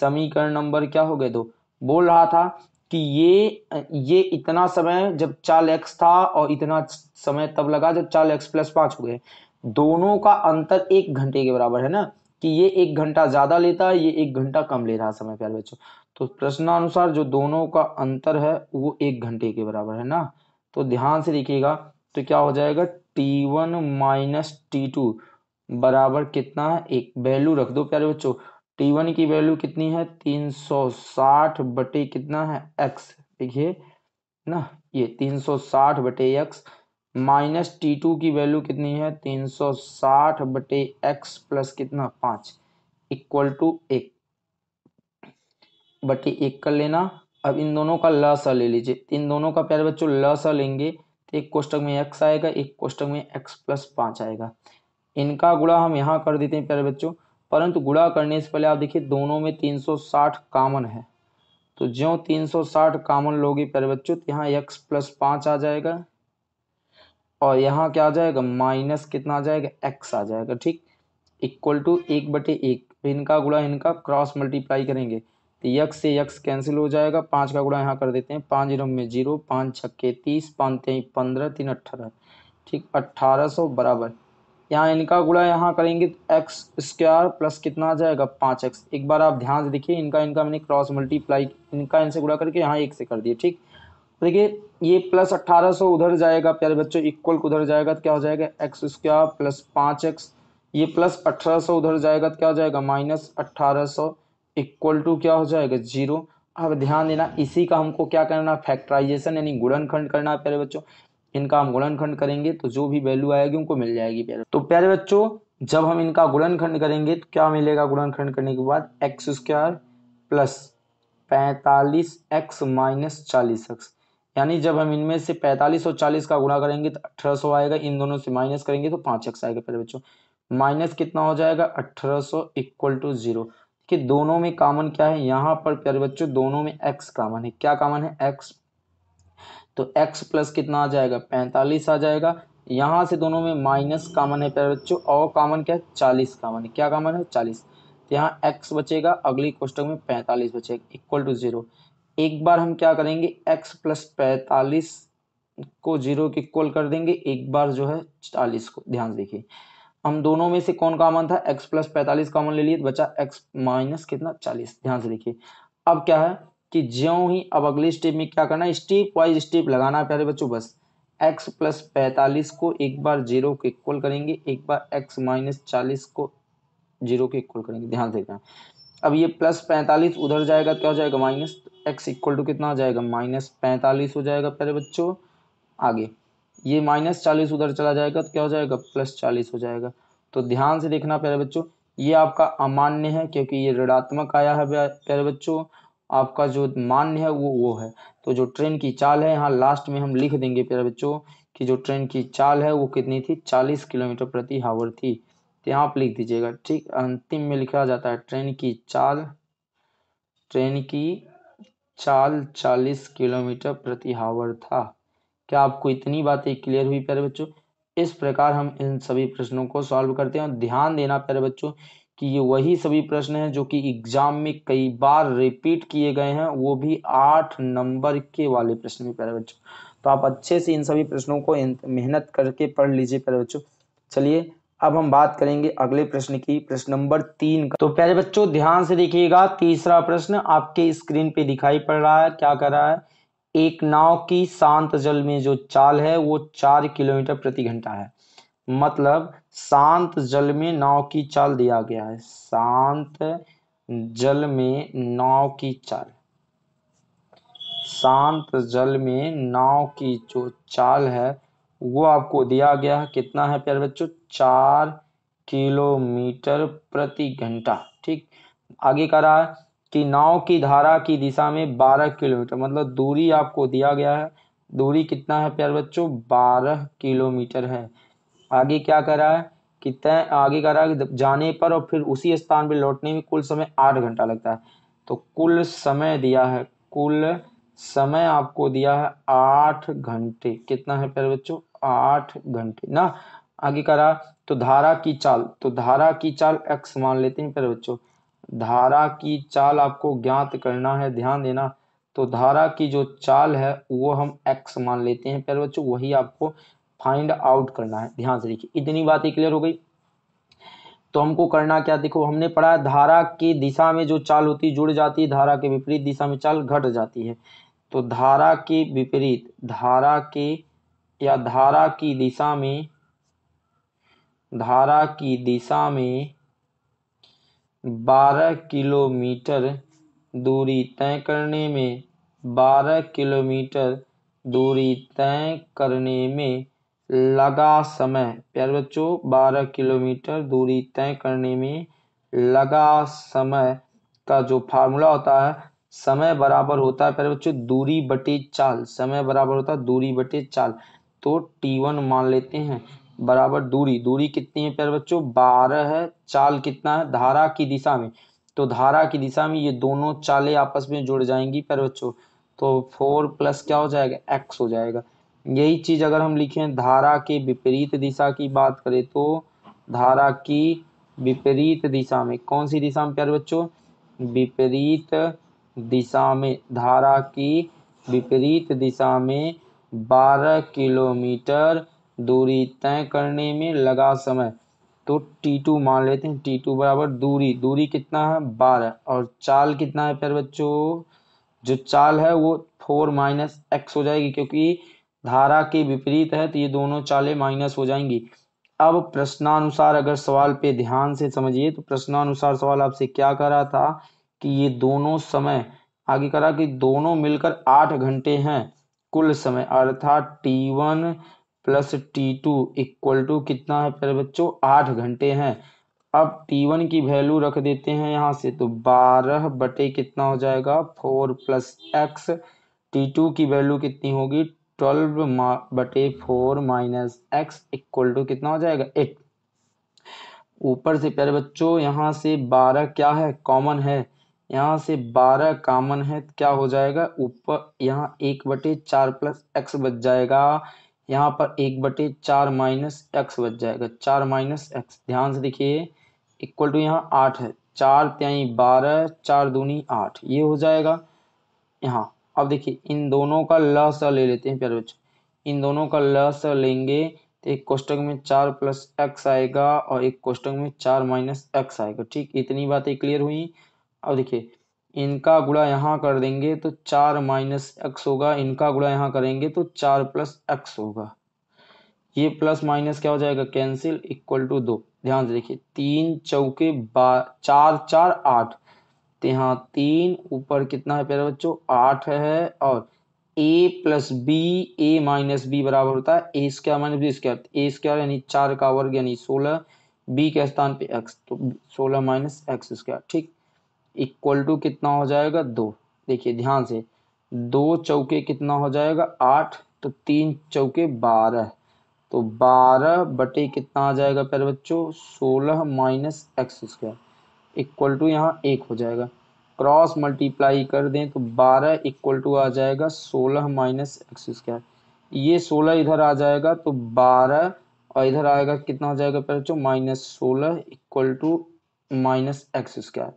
समीकरण नंबर क्या हो गए दो बोल रहा था कि ये ये इतना समय जब चाल एक्स था और इतना समय तब लगा जब चाल एक्स प्लस पांच हो गए दोनों का अंतर एक घंटे के बराबर है ना कि ये एक घंटा ज़्यादा लेता है ये एक घंटा कम ले रहा है समय प्यारे बच्चों तो प्रश्नानुसार जो दोनों का अंतर है वो एक घंटे के बराबर है ना तो ध्यान से देखिएगा तो क्या हो जाएगा T one minus T two बराबर कितना है एक वैल्यू रख दो प्यारे बच्चों टी वन की वैल्यू कितनी है तीन सौ साठ बटे कितना है एक्स देखिए ना ये तीन सौ साठ बटे एक्स माइनस टी टू की वैल्यू कितनी है तीन सौ साठ बटे एक्स प्लस कितना पांच इक्वल टू एक बटे एक कर लेना अब इन दोनों का सा ले लीजिए तो इन दोनों का प्यारे बच्चों सा लेंगे तो एक कोष्टक में एक्स आएगा एक कोष्टक में एक्स प्लस पांच आएगा इनका गुड़ा हम यहाँ कर देते हैं प्यारे बच्चों परंतु गुड़ा करने से पहले आप देखिए दोनों में साठ कामन है तो सौ 360 कामन लोगे प्यारे बच्चों तो यहाँ एक्स प्लस पाँच आ जाएगा और यहाँ क्या आ जाएगा माइनस कितना आ जाएगा एक्स आ जाएगा ठीक इक्वल टू एक बटे एक तो इनका गुड़ा इनका क्रॉस मल्टीप्लाई करेंगे तो यक्स से यक्स कैंसिल हो जाएगा पाँच का गुड़ा यहाँ कर देते हैं पाँच जीरो में जीरो पाँच छक्के तीस पाँच तेईस पंद्रह तीन अट्ठारह ठीक अट्ठारह सौ बराबर यहाँ इनका गुड़ा यहाँ करेंगे तो एक्स स्क्वायर प्लस कितना आ जाएगा पाँच एक्स एक बार आप ध्यान से देखिए इनका इनका मैंने क्रॉस मल्टीप्लाई इनका इनसे गुड़ा करके यहाँ एक से कर दिए ठीक देखिए ये प्लस अट्ठारह सौ उधर जाएगा प्यारे बच्चों इक्वल उधर जाएगा तो क्या हो जाएगा एक्स स्क्वायर प्लस पाँच एक्स ये प्लस अट्ठारह सौ उधर जाएगा तो क्या हो जाएगा माइनस अट्ठारह सौ इक्वल टू क्या हो जाएगा जीरो अब ध्यान देना इसी का हमको क्या करना फैक्टराइजेशन यानी गुणनखंड करना है प्यारे बच्चों इनका हम गुणनखंड करेंगे तो जो भी वैल्यू आएगी उनको मिल जाएगी प्यारे तो प्यारे बच्चों जब हम इनका गुणनखंड करेंगे तो क्या मिलेगा गुणनखंड करने के बाद एक्स स्क्वायर प्लस पैंतालीस एक्स माइनस चालीस एक्स यानी जब हम इनमें से 45 और 40 का गुणा करेंगे तो सौ आएगा इन दोनों से माइनस करेंगे तो पांच एक्स आएगा पहले बच्चों माइनस कितना हो जाएगा 1800 इक्वल टू जीरो कि दोनों में कॉमन क्या है यहाँ पर प्यारे बच्चों दोनों में एक्स कॉमन है क्या कॉमन है एक्स तो एक्स प्लस कितना आ जाएगा पैंतालीस आ जाएगा यहाँ से दोनों में माइनस कामन है प्यारे बच्चों और कॉमन क्या है चालीस कामन है क्या कामन है चालीस तो यहाँ एक्स बचेगा अगली क्वेश्चन में पैंतालीस बचेगा इक्वल टू जीरो एक बार हम क्या करेंगे x प्लस पैंतालीस को जीरो के इक्वल कर देंगे एक बार जो है चालीस को ध्यान देखिए हम दोनों में से कौन कॉमन था x प्लस पैंतालीस कॉमन ले लिए तो बचा x माइनस कितना चालीस ध्यान से देखिए अब क्या है कि ज्यो ही अब अगले स्टेप में क्या करना है स्टेप वाइज स्टेप लगाना प्यारे बच्चों बस x प्लस पैंतालीस को एक बार जीरो के इक्वल करेंगे एक बार x माइनस चालीस को जीरो के इक्वल करेंगे ध्यान से देखना अब ये प्लस पैंतालीस उधर जाएगा क्या हो जाएगा माइनस तो एक्स इक्वल टू कितना आ जाएगा माइनस पैंतालीस हो जाएगा पहले बच्चों आगे ये माइनस चालीस उधर चला जाएगा तो क्या हो जाएगा प्लस चालीस हो जाएगा तो ध्यान से देखना पहले बच्चों ये आपका अमान्य है क्योंकि ये ऋणात्मक आया है प्यारे बच्चों आपका जो मान्य है वो वो है तो जो ट्रेन की चाल है यहाँ लास्ट में हम लिख देंगे प्यारे बच्चों कि जो ट्रेन की चाल है वो कितनी थी चालीस किलोमीटर प्रति हावर थी तो यहाँ आप लिख दीजिएगा ठीक अंतिम में लिखा जाता है ट्रेन की चाल ट्रेन की चाल चालीस किलोमीटर प्रति हावर था क्या आपको इतनी बातें क्लियर हुई प्यारे बच्चों इस प्रकार हम इन सभी प्रश्नों को सॉल्व करते हैं और ध्यान देना प्यारे बच्चों कि ये वही सभी प्रश्न हैं जो कि एग्जाम में कई बार रिपीट किए गए हैं वो भी आठ नंबर के वाले प्रश्न भी प्यारे बच्चों तो आप अच्छे से इन सभी प्रश्नों को मेहनत करके पढ़ लीजिए प्यारे बच्चों चलिए अब हम बात करेंगे अगले प्रश्न की प्रश्न नंबर तीन का तो प्यारे बच्चों ध्यान से देखिएगा तीसरा प्रश्न आपके स्क्रीन पे दिखाई पड़ रहा है क्या कर रहा है एक नाव की शांत जल में जो चाल है वो चार किलोमीटर प्रति घंटा है मतलब शांत जल में नाव की चाल दिया गया है शांत जल में नाव की चाल शांत जल में नाव की जो चाल है वो आपको दिया गया है कितना है प्यारे बच्चों चार किलोमीटर प्रति घंटा ठीक आगे कर रहा है कि नाव की धारा की दिशा में बारह किलोमीटर मतलब दूरी आपको दिया गया है दूरी कितना है प्यारे बच्चों बारह किलोमीटर है आगे क्या कर रहा है कि तय आगे कह रहा है जाने पर और फिर उसी स्थान पर लौटने में कुल समय आठ घंटा लगता है तो कुल समय दिया है कुल समय आपको दिया है आठ घंटे कितना है प्यारे बच्चों आठ घंटे ना आगे करा तो धारा की चाल तो धारा की चाल एक्स मान लेते हैं बच्चों धारा की चाल आपको ज्ञात करना है ध्यान देना तो धारा की जो चाल है वो हम x मान लेते हैं प्यारे बच्चों वही आपको फाइंड आउट करना है ध्यान से देखिए इतनी बातें क्लियर हो गई तो हमको करना क्या देखो हमने पढ़ा धारा की दिशा में जो चाल होती है जुड़ जाती है धारा के विपरीत दिशा में चाल घट जाती है तो धारा के विपरीत धारा के या धारा की दिशा में धारा की दिशा में 12 किलोमीटर दूरी तय करने में 12 किलोमीटर दूरी तय करने में लगा समय प्यारे बच्चों 12 किलोमीटर दूरी तय करने में लगा समय का जो फार्मूला होता है समय बराबर होता है प्यारे बच्चों दूरी बटे चाल समय बराबर होता है दूरी बटे चाल तो T1 मान लेते हैं बराबर दूरी दूरी कितनी है प्यारे बच्चों बारह है चाल कितना है धारा की दिशा में तो धारा की दिशा में ये दोनों चालें आपस में जुड़ जाएंगी प्यारे बच्चों तो फोर प्लस क्या हो जाएगा एक्स हो जाएगा यही चीज़ अगर हम लिखें धारा के विपरीत दिशा की बात करें तो धारा की विपरीत दिशा में कौन सी दिशा में प्यारे बच्चों विपरीत दिशा में धारा की विपरीत दिशा में बारह किलोमीटर दूरी तय करने में लगा समय तो टी टू मान लेते हैं टी टू बराबर दूरी दूरी कितना है बारह और चाल कितना है प्यारे बच्चों जो चाल है वो फोर माइनस एक्स हो जाएगी क्योंकि धारा के विपरीत है तो ये दोनों चालें माइनस हो जाएंगी अब प्रश्नानुसार अगर सवाल पे ध्यान से समझिए तो प्रश्नानुसार सवाल आपसे क्या कर रहा था कि ये दोनों समय आगे करा कि दोनों मिलकर आठ घंटे हैं कुल समय अर्थात T one plus T two equal to कितना है पहले बच्चों आठ घंटे हैं अब टी वन की वैल्यू रख देते हैं यहाँ से तो बारह बटे कितना हो जाएगा four plus X T two की वैल्यू कितनी होगी ट्वेल्व बटे four minus X equal to कितना हो जाएगा एट ऊपर से प्यारे बच्चों यहाँ से बारह क्या है कॉमन है यहाँ से बारह कामन है तो क्या हो जाएगा ऊपर यहाँ एक बटे चार प्लस एक्स बच जाएगा यहाँ पर एक बटे चार माइनस एक्स बच जाएगा चार माइनस एक्स ध्यान से देखिए इक्वल टू यहाँ आठ है चार त्याई बारह चार दूनी आठ ये हो जाएगा यहाँ अब देखिए इन दोनों का लस ले लेते हैं प्यारे बच्चों इन दोनों का लस लेंगे तो एक कोष्टक में चार प्लस एक्स आएगा और एक कोष्टक में चार माइनस एक्स आएगा ठीक इतनी बातें क्लियर हुई अब देखिए इनका गुड़ा यहाँ कर देंगे तो चार माइनस एक्स होगा इनका गुड़ा यहाँ करेंगे तो चार प्लस एक्स होगा ये प्लस माइनस क्या हो जाएगा कैंसिल इक्वल टू दो ध्यान से देखिए तीन चौके बा चार चार आठ तो यहाँ तीन ऊपर कितना है प्यारे बच्चों आठ है और A plus B A minus B बराबर होता है A square minus B square A square यानी चार का वर्ग यानी सोलह बी के स्थान पे एक्स तो सोलह माइनस एक्स स्क्वायर ठीक इक्वल टू कितना हो जाएगा दो देखिए ध्यान से दो चौके कितना हो जाएगा आठ तो तीन चौके बारह तो बारह बटे कितना आ जाएगा प्यारे बच्चों सोलह minus x square equal to यहाँ एक हो जाएगा क्रॉस मल्टीप्लाई कर दें तो बारह इक्वल टू आ जाएगा सोलह माइनस एक्स स्क्वायर ये सोलह इधर आ जाएगा तो बारह और इधर आएगा कितना हो जाएगा प्यारे बच्चों माइनस सोलह equal to minus x square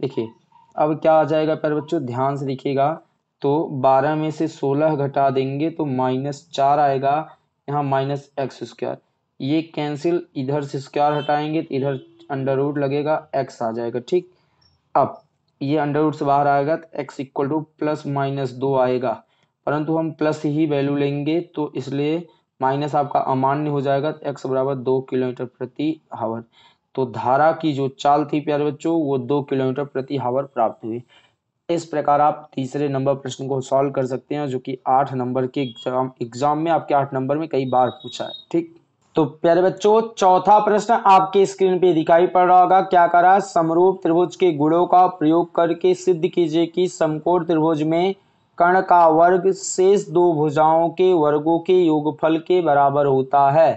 देखिए अब क्या आ जाएगा प्यारे बच्चों ध्यान से देखिएगा तो 12 में से 16 घटा देंगे तो माइनस चार आएगा यहाँ माइनस एक्स स्क्वायर ये कैंसिल इधर से स्क्वायर हटाएंगे तो इधर अंडर रूट लगेगा एक्स आ जाएगा ठीक अब ये अंडर रूट से बाहर आएगा तो x equal to plus minus दो आएगा परंतु हम प्लस ही वैल्यू लेंगे तो इसलिए माइनस आपका अमान्य हो जाएगा तो एक्स बराबर दो किलोमीटर प्रति आवर तो धारा की जो चाल थी प्यारे बच्चों वो दो किलोमीटर प्रति हावर प्राप्त हुई इस प्रकार आप तीसरे नंबर प्रश्न को सॉल्व कर सकते हैं जो कि आठ नंबर के एग्जाम एग्जाम में आपके आठ नंबर में कई बार पूछा है ठीक तो प्यारे बच्चों चौथा प्रश्न आपके स्क्रीन पे दिखाई पड़ रहा होगा क्या करा समरूप त्रिभुज के गुणों का प्रयोग करके सिद्ध कीजिए कि समकोण त्रिभुज में कर्ण का वर्ग शेष दो भुजाओं के वर्गों के योगफल के बराबर होता है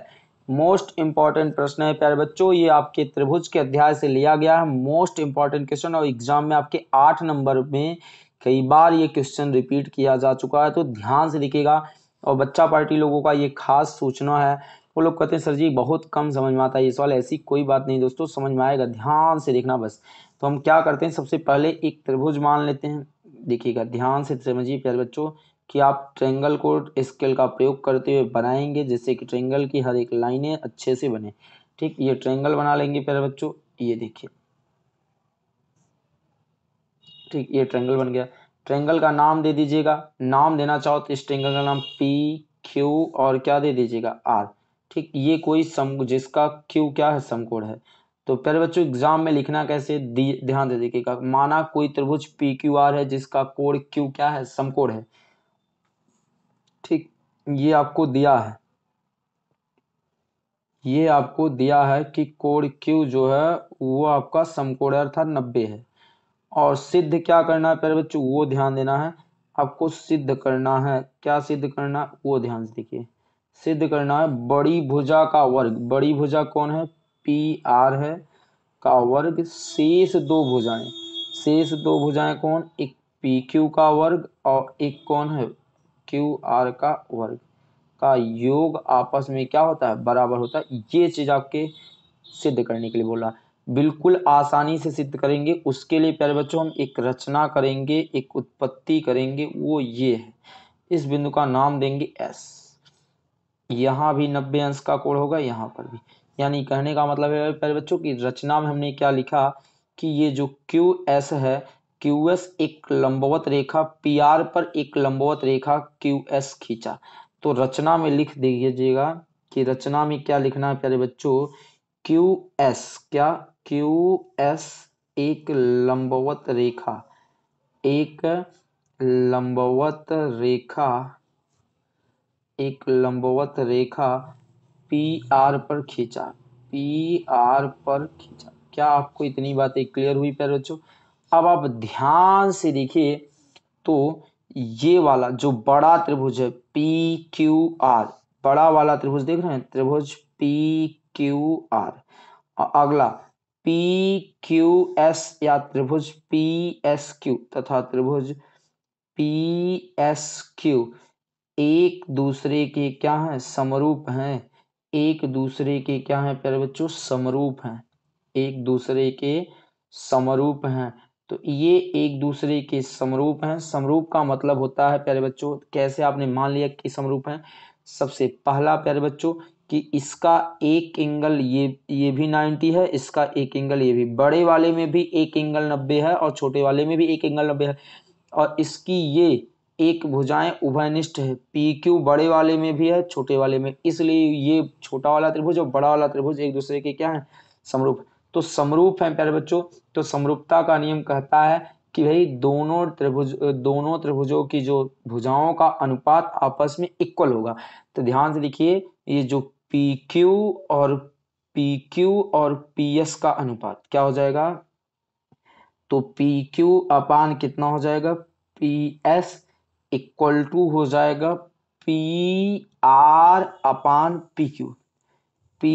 मोस्ट इंपॉर्टेंट प्रश्न है प्यारे बच्चों ये आपके त्रिभुज के अध्याय से लिया गया है मोस्ट इंपॉर्टेंट क्वेश्चन और एग्जाम में आपके आठ नंबर में कई बार ये क्वेश्चन रिपीट किया जा चुका है तो ध्यान से दिखेगा और बच्चा पार्टी लोगों का ये खास सूचना है वो लोग कहते हैं सर जी बहुत कम समझ में आता है ये सवाल ऐसी कोई बात नहीं दोस्तों समझ में आएगा ध्यान से देखना बस तो हम क्या करते हैं सबसे पहले एक त्रिभुज मान लेते हैं देखिएगा ध्यान से समझिए प्यारे बच्चों कि आप ट्रेंगल को स्केल का प्रयोग करते हुए बनाएंगे जिससे कि ट्रेंगल की हर एक लाइनें अच्छे से बने ठीक ये ट्रेंगल बना लेंगे प्यारे बच्चों ये देखिए ठीक ये ट्रेंगल बन गया ट्रेंगल का नाम दे दीजिएगा नाम देना चाहो तो इस ट्रेंगल का नाम पी क्यू और क्या दे दीजिएगा आर ठीक ये कोई सम जिसका क्यू क्या है समकोण है तो प्यारे बच्चों एग्जाम में लिखना कैसे ध्यान दे देखिएगा माना कोई त्रिभुज पी क्यू आर है जिसका कोण क्यू क्या है समकोण है ठीक ये आपको दिया है ये आपको दिया है कि कोण क्यू जो है वो आपका समकोण अर्थात नब्बे है और सिद्ध क्या करना है प्यारे बच्चों वो ध्यान देना है आपको सिद्ध करना है क्या सिद्ध करना है वो ध्यान से देखिए सिद्ध करना है बड़ी भुजा का वर्ग बड़ी भुजा कौन है पी आर है का वर्ग शेष दो भुजाएं शेष दो भुजाएं कौन एक पी क्यू का वर्ग और एक कौन है क्यू आर का वर्ग का योग आपस में क्या होता है बराबर होता है ये चीज़ आपके सिद्ध करने के लिए बोला बिल्कुल आसानी से सिद्ध करेंगे उसके लिए प्यारे बच्चों हम एक रचना करेंगे एक उत्पत्ति करेंगे वो ये है इस बिंदु का नाम देंगे एस यहाँ भी नब्बे अंश का कोण होगा यहाँ पर भी यानी कहने का मतलब है प्यारे बच्चों की रचना में हमने क्या लिखा कि ये जो क्यू एस है क्यू एस एक लंबवत रेखा पी आर पर एक लंबवत रेखा क्यू एस खींचा तो रचना में लिख दीजिएगा कि रचना में क्या लिखना है प्यारे बच्चों क्यू एस क्या क्यू एस एक लंबवत रेखा एक लंबवत रेखा एक लंबवत रेखा पी आर पर खींचा पी आर पर खींचा क्या आपको इतनी बातें क्लियर हुई प्यारे बच्चों अब आप ध्यान से देखिए तो ये वाला जो बड़ा त्रिभुज है पी क्यू आर बड़ा वाला त्रिभुज देख रहे हैं त्रिभुज पी क्यू आर अगला पी क्यू एस या त्रिभुज पी एस क्यू तथा त्रिभुज पी एस क्यू एक दूसरे के क्या है समरूप हैं एक दूसरे के क्या है प्यारे बच्चों समरूप हैं एक दूसरे के समरूप हैं तो ये एक दूसरे के समरूप हैं समरूप का मतलब होता है प्यारे बच्चों कैसे आपने मान लिया कि समरूप हैं सबसे पहला प्यारे बच्चों कि इसका एक एंगल ये ये भी 90 है इसका एक एंगल ये भी बड़े वाले में भी एक एंगल 90 है और छोटे वाले में भी एक एंगल 90 है और इसकी ये एक भुजाएं उभयनिष्ठ है पी क्यू बड़े वाले में भी है छोटे वाले में इसलिए ये छोटा वाला त्रिभुज और बड़ा वाला त्रिभुज एक दूसरे के क्या है समरूप तो समरूप है प्यारे बच्चों तो समरूपता का नियम कहता है कि भाई दोनों त्रिभुज दोनों त्रिभुजों की जो भुजाओं का अनुपात आपस में इक्वल होगा तो ध्यान से देखिए ये जो पी क्यू और पी क्यू और पी एस का अनुपात क्या हो जाएगा तो पी क्यू अपान कितना हो जाएगा पी एस इक्वल टू हो जाएगा P R upon P Q P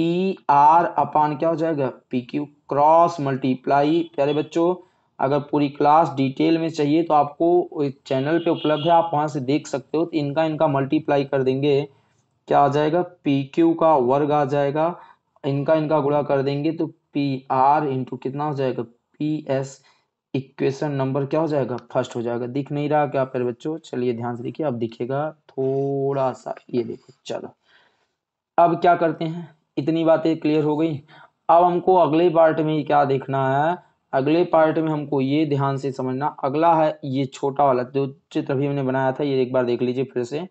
R upon क्या हो जाएगा पी क्यू क्रॉस मल्टीप्लाई प्यारे बच्चों अगर पूरी क्लास डिटेल में चाहिए तो आपको चैनल पे उपलब्ध है आप वहाँ से देख सकते हो तो इनका इनका मल्टीप्लाई कर देंगे क्या आ जाएगा पी क्यू का वर्ग आ जाएगा इनका इनका गुड़ा कर देंगे तो पी आर इंटू कितना हो जाएगा पी एस इक्वेशन नंबर क्या हो जाएगा फर्स्ट हो जाएगा दिख नहीं रहा क्या प्यारे बच्चों चलिए ध्यान से देखिए अब दिखेगा थोड़ा सा ये देखो चलो अब क्या करते हैं इतनी बातें क्लियर हो गई अब हमको अगले पार्ट में क्या देखना है अगले पार्ट में हमको ये ध्यान से समझना अगला है ये छोटा वाला जो चित्र अभी हमने बनाया था ये एक बार देख लीजिए फिर से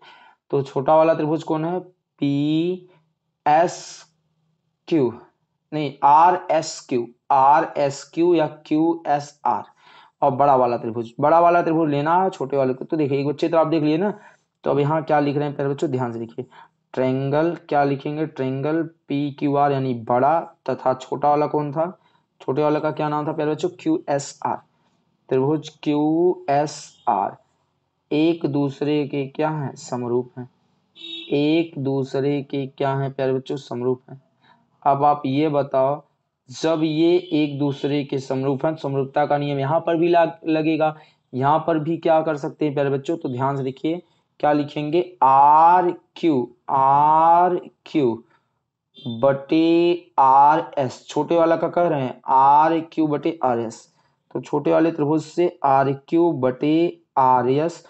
तो छोटा वाला त्रिभुज कौन है पी एस क्यू नहीं R S Q R S Q या क्यू एस आर और बड़ा वाला त्रिभुज बड़ा वाला त्रिभुज लेना है छोटे वाले को तो देखिए एक चित्र आप देख लिए ना तो अब यहाँ क्या लिख रहे हैं पहले बच्चों ध्यान से लिखिए ट्रेंगल क्या लिखेंगे ट्रेंगल पी क्यू आर यानी बड़ा तथा छोटा वाला कौन था छोटे वाले का क्या नाम था प्यारे बच्चों क्यू एस आर त्रिभुज क्यू एस आर एक दूसरे के क्या है समरूप है एक दूसरे के क्या है प्यारे बच्चों समरूप है अब आप ये बताओ जब ये एक दूसरे के समरूप हैं समरूपता का नियम यहाँ पर भी लगेगा यहाँ पर भी क्या कर सकते हैं प्यारे बच्चों तो ध्यान से देखिए क्या लिखेंगे आर क्यू आर क्यू बटे आर एस छोटे वाला का कह रहे हैं आर क्यू बटे आर एस तो छोटे वाले त्रिभुज से आर क्यू बटे आर एस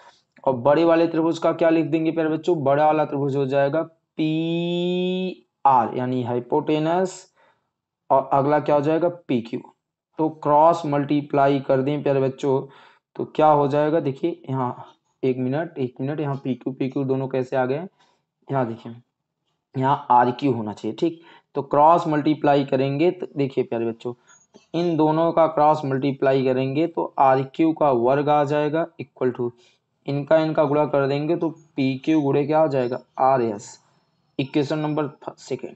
और बड़े वाले त्रिभुज का क्या लिख देंगे प्यारे बच्चों बड़ा वाला त्रिभुज हो जाएगा पी आर यानी हाइपोटेनस और अगला क्या हो जाएगा पी क्यू तो क्रॉस मल्टीप्लाई कर दें प्यारे बच्चों तो क्या हो जाएगा देखिए यहाँ एक मिनट एक मिनट यहाँ पी क्यू पी क्यू दोनों कैसे आ गए यहाँ देखिए यहाँ आर क्यू होना चाहिए ठीक तो क्रॉस मल्टीप्लाई करेंगे तो देखिए प्यारे बच्चों इन दोनों का क्रॉस मल्टीप्लाई करेंगे तो आर क्यू का वर्ग आ जाएगा इक्वल टू इनका इनका गुड़ा कर देंगे तो पी क्यू गुड़े क्या आ जाएगा R S equation number second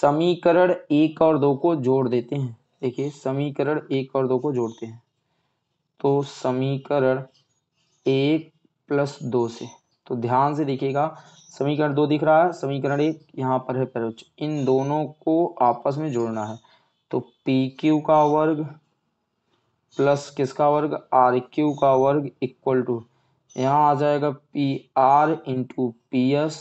समीकरण एक और दो को जोड़ देते हैं देखिए समीकरण एक और दो को जोड़ते हैं तो समीकरण एक प्लस दो से तो ध्यान से देखिएगा समीकरण दो दिख रहा है समीकरण एक यहाँ पर है परोच इन दोनों को आपस में जोड़ना है तो पी क्यू का वर्ग प्लस किसका वर्ग आर क्यू का वर्ग इक्वल टू यहाँ आ जाएगा P R into P S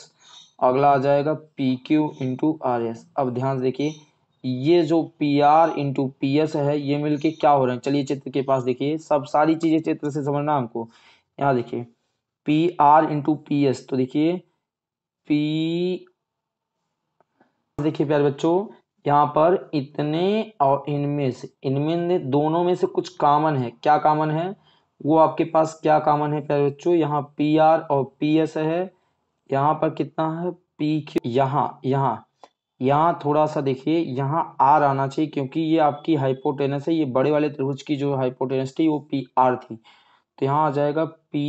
अगला आ जाएगा P Q into R S अब ध्यान से देखिए ये जो P R into P S है ये मिलके क्या हो रहे हैं चलिए चित्र के पास देखिए सब सारी चीज़ें चित्र से समझना हमको यहाँ देखिए P R into P S तो देखिए पी देखिए प्यारे बच्चों यहाँ पर इतने और इनमें से इनमें दोनों में से कुछ कामन है क्या कामन है वो आपके पास क्या कामन है प्यारे बच्चों यहाँ पी आर और पी एस है यहाँ पर कितना है पी क्यू यहाँ यहाँ यहाँ थोड़ा सा देखिए यहाँ आर आना चाहिए क्योंकि ये आपकी हाइपोटेनस है ये बड़े वाले त्रिभुज की जो हाइपोटेनस थी वो पी आर थी तो यहाँ आ जाएगा पी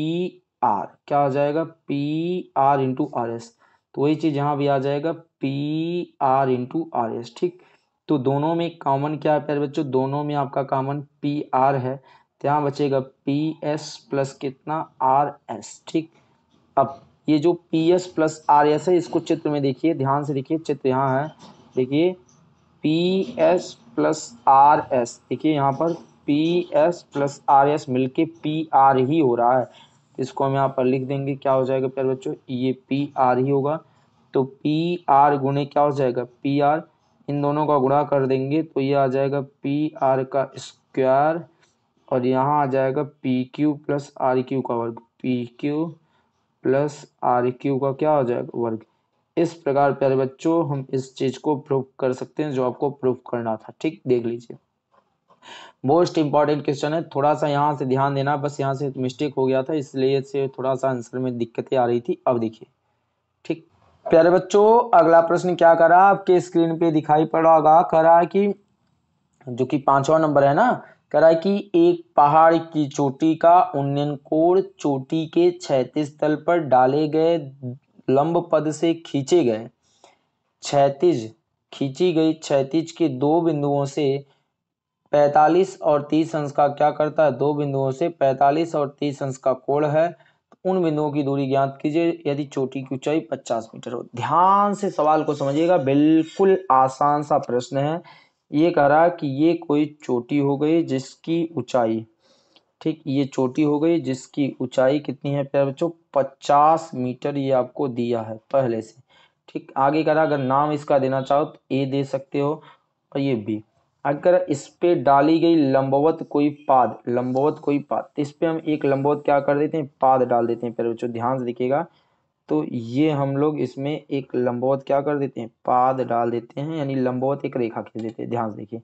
आर क्या आ जाएगा P R into R S तो वही चीज़ यहाँ भी आ जाएगा P R into R S ठीक तो दोनों में कॉमन क्या है प्यारे बच्चों दोनों में आपका कॉमन पी आर है तो यहाँ बचेगा पी एस प्लस कितना आर एस ठीक अब ये जो P S plus R S है इसको चित्र में देखिए ध्यान से देखिए चित्र यहाँ है देखिए P S plus R S देखिए यहाँ पर P S plus R S मिल के पी आर ही हो रहा है इसको हम यहाँ पर लिख देंगे क्या हो जाएगा प्यारे बच्चों ये पी आर ही होगा तो पी आर गुणे क्या हो जाएगा पी आर इन दोनों का गुणा कर देंगे तो ये आ जाएगा पी आर का स्क्वायर और यहाँ आ जाएगा P Q plus R Q का वर्ग P Q plus R Q का क्या हो जाएगा वर्ग इस प्रकार प्यारे बच्चों हम इस चीज़ को प्रूफ कर सकते हैं जो आपको प्रूफ करना था ठीक देख लीजिए मोस्ट इंपॉर्टेंट क्वेश्चन है थोड़ा सा यहाँ से ध्यान देना बस यहाँ से मिस्टेक हो गया था इसलिए से थोड़ा सा आंसर में दिक्कतें आ रही थी अब देखिए ठीक प्यारे बच्चों अगला प्रश्न क्या करा आपके स्क्रीन पे दिखाई पड़ा करा कि जो कि पांचवा नंबर है ना करा कि एक पहाड़ की चोटी का उन्नयन कोण चोटी के छैतीस तल पर डाले गए लंब पद से खींचे गए क्षैतिज खींची गई क्षैतिज के दो बिंदुओं से पैंतालीस और तीस अंश का क्या करता है दो बिंदुओं से पैंतालीस और तीस अंश का कोण है तो उन बिंदुओं की दूरी ज्ञात कीजिए यदि चोटी की ऊंचाई पचास मीटर हो ध्यान से सवाल को समझिएगा बिल्कुल आसान सा प्रश्न है ये कह रहा कि ये कोई चोटी हो गई जिसकी ऊंचाई ठीक ये चोटी हो गई जिसकी ऊंचाई कितनी है प्यारे बच्चों पचास मीटर ये आपको दिया है पहले से ठीक आगे रहा अगर नाम इसका देना चाहो तो ए दे सकते हो और ये बी अगर इस पे डाली गई लंबवत कोई पाद लंबवत कोई पाद तो इस पे हम एक लंबवत क्या कर देते हैं पाद डाल देते हैं पहले बच्चों ध्यान से देखिएगा तो ये हम लोग इसमें एक लंबवत क्या कर देते हैं पाद डाल देते हैं यानी लंबवत एक रेखा खींच देते हैं ध्यान से देखिए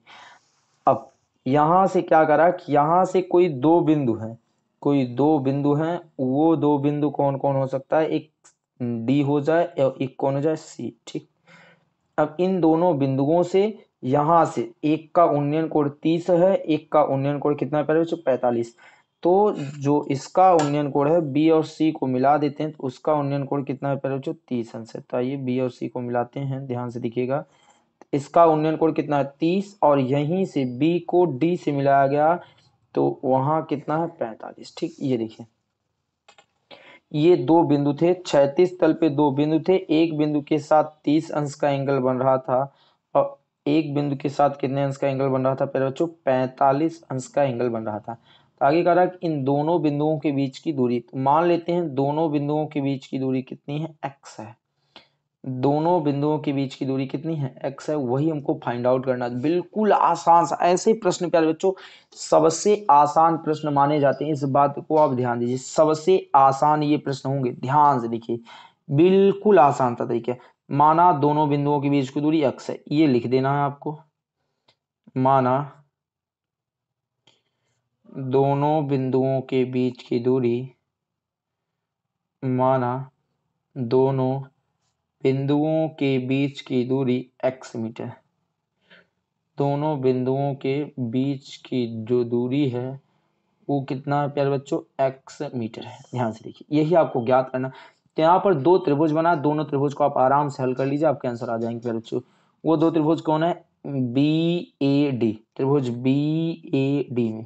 अब यहाँ से क्या करा कि यहाँ से कोई दो बिंदु हैं कोई दो बिंदु हैं वो दो बिंदु कौन कौन हो सकता है एक डी हो जाए और एक कौन हो जाए सी ठीक अब इन दोनों बिंदुओं से यहाँ से एक का उन्नयन कोण तीस है एक का उन्नयन कोण कितना पहले बच्चों पैंतालीस तो जो इसका उन्नयन कोण है बी और सी को मिला देते हैं तो उसका उन्नयन कोण कितना है पहले बच्चों तीस है तो आइए बी और सी को मिलाते हैं ध्यान से दिखेगा इसका उन्नयन कोण कितना है तीस और यहीं से बी को डी से मिलाया गया तो वहां कितना है पैंतालीस ठीक ये देखिए ये दो बिंदु थे छैतीस तल पे दो बिंदु थे एक बिंदु के साथ तीस अंश का एंगल बन रहा था एक बिंदु के साथ कितने अंश का एंगल बन रहा था पहले बच्चों पैंतालीस अंश का एंगल बन रहा था तो आगे कह रहा है इन दोनों बिंदुओं के बीच की दूरी तो मान लेते हैं दोनों बिंदुओं के बीच की दूरी कितनी है एक्स है दोनों बिंदुओं के बीच की दूरी कितनी है एक्स है वही हमको फाइंड आउट करना है बिल्कुल आसान सा ऐसे प्रश्न प्यारे बच्चों सबसे आसान प्रश्न माने जाते हैं इस बात को आप ध्यान दीजिए सबसे आसान ये प्रश्न होंगे ध्यान से देखिए बिल्कुल आसान था तरीके माना दोनों बिंदुओं के बीच की दूरी एक्स है ये लिख देना है आपको माना दोनों बिंदुओं के बीच की दूरी माना दोनों बिंदुओं के बीच की दूरी एक्स मीटर दोनों बिंदुओं के बीच की जो दूरी है वो कितना प्यारे बच्चों एक्स मीटर है ध्यान से देखिए यही आपको ज्ञात करना तो यहाँ पर दो त्रिभुज बना दोनों त्रिभुज को आप आराम से हल कर लीजिए आपके आंसर आ जाएंगे प्यारे बच्चों वो दो त्रिभुज कौन है बी ए डी त्रिभुज बी ए डी में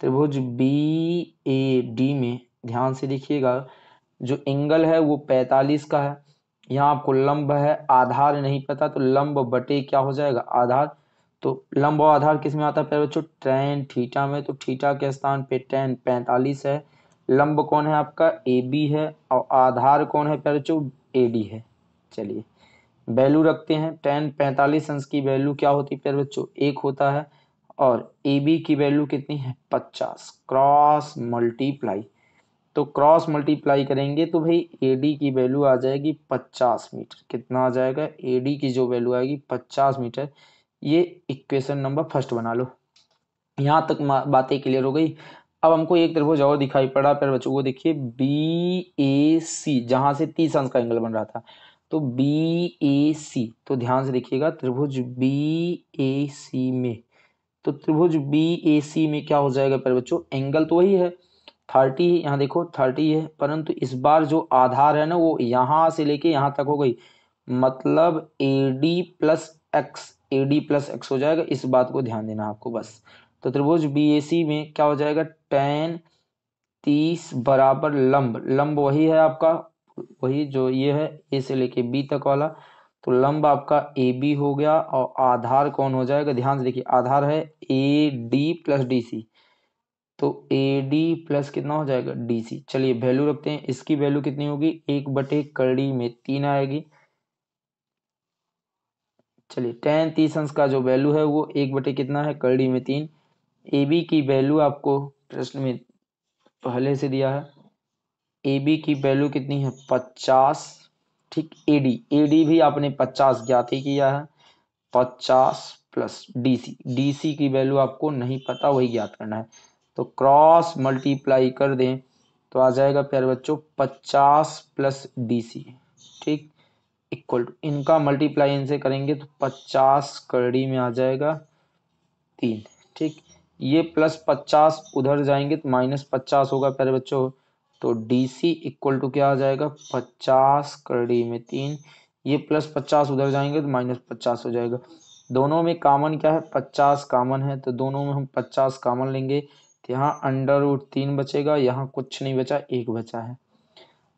त्रिभुज बी ए डी में ध्यान से देखिएगा जो एंगल है वो 45 का है यहाँ आपको लंब है आधार नहीं पता तो लंब बटे क्या हो जाएगा आधार तो लंब और आधार किस में आता है पहले बच्चों टेन थीटा में तो थीटा के स्थान पे टेन पैंतालीस है लंब कौन है आपका ए बी है और आधार कौन है प्यारे बच्चों ए डी है चलिए वैल्यू रखते हैं टेन पैंतालीस अंश की वैल्यू क्या होती है प्यारे बच्चों एक होता है और ए बी की वैल्यू कितनी है पचास क्रॉस मल्टीप्लाई तो क्रॉस मल्टीप्लाई करेंगे तो भाई ए डी की वैल्यू आ जाएगी पचास मीटर कितना आ जाएगा ए डी की जो वैल्यू आएगी पचास मीटर ये इक्वेशन नंबर फर्स्ट बना लो यहाँ तक बातें क्लियर हो गई अब हमको एक त्रिभुज और दिखाई पड़ा पर बच्चों को देखिए बी ए सी जहां से तीस अंश का एंगल बन रहा था तो बी ए सी तो ध्यान से देखिएगा त्रिभुज बी ए सी में तो त्रिभुज बी ए सी में क्या हो जाएगा पर बच्चों एंगल तो वही है थर्टी यहाँ देखो थर्टी है परंतु इस बार जो आधार है ना वो यहाँ से लेके यहाँ तक हो गई मतलब A D plus x A D plus x हो जाएगा इस बात को ध्यान देना आपको बस तो त्रिभुज बी में क्या हो जाएगा टेन तीस बराबर लंब लंब वही है आपका वही जो ये है ए से लेके बी तक वाला तो लंब आपका ए बी हो गया और आधार कौन हो जाएगा ध्यान से देखिए आधार है A D plus D C तो ए डी प्लस कितना हो जाएगा डी सी चलिए वैल्यू रखते हैं इसकी वैल्यू कितनी होगी एक बटे कड़ी में तीन आएगी चलिए टेन तीस अंश का जो वैल्यू है वो एक बटे कितना है कड़ी में तीन ए बी की वैल्यू आपको प्रश्न में पहले से दिया है ए बी की वैल्यू कितनी है पचास ठीक ए डी ए डी भी आपने पचास ज्ञात ही किया है पचास plus D C D C की वैल्यू आपको नहीं पता वही ज्ञात करना है तो क्रॉस मल्टीप्लाई कर दें तो आ जाएगा प्यारे बच्चों पचास प्लस डी सी ठीक इक्वल टू इनका मल्टीप्लाई इनसे करेंगे तो पचास करड़ी में आ जाएगा तीन ठीक ये प्लस पचास उधर जाएंगे तो माइनस पचास होगा प्यारे बच्चों तो डी सी इक्वल टू क्या आ जाएगा पचास डी में तीन ये प्लस पचास उधर जाएंगे तो माइनस पचास हो जाएगा दोनों में कामन क्या है पचास कामन है तो दोनों में हम पचास कामन लेंगे तो यहाँ अंडर रूट तीन बचेगा यहाँ कुछ नहीं बचा एक बचा है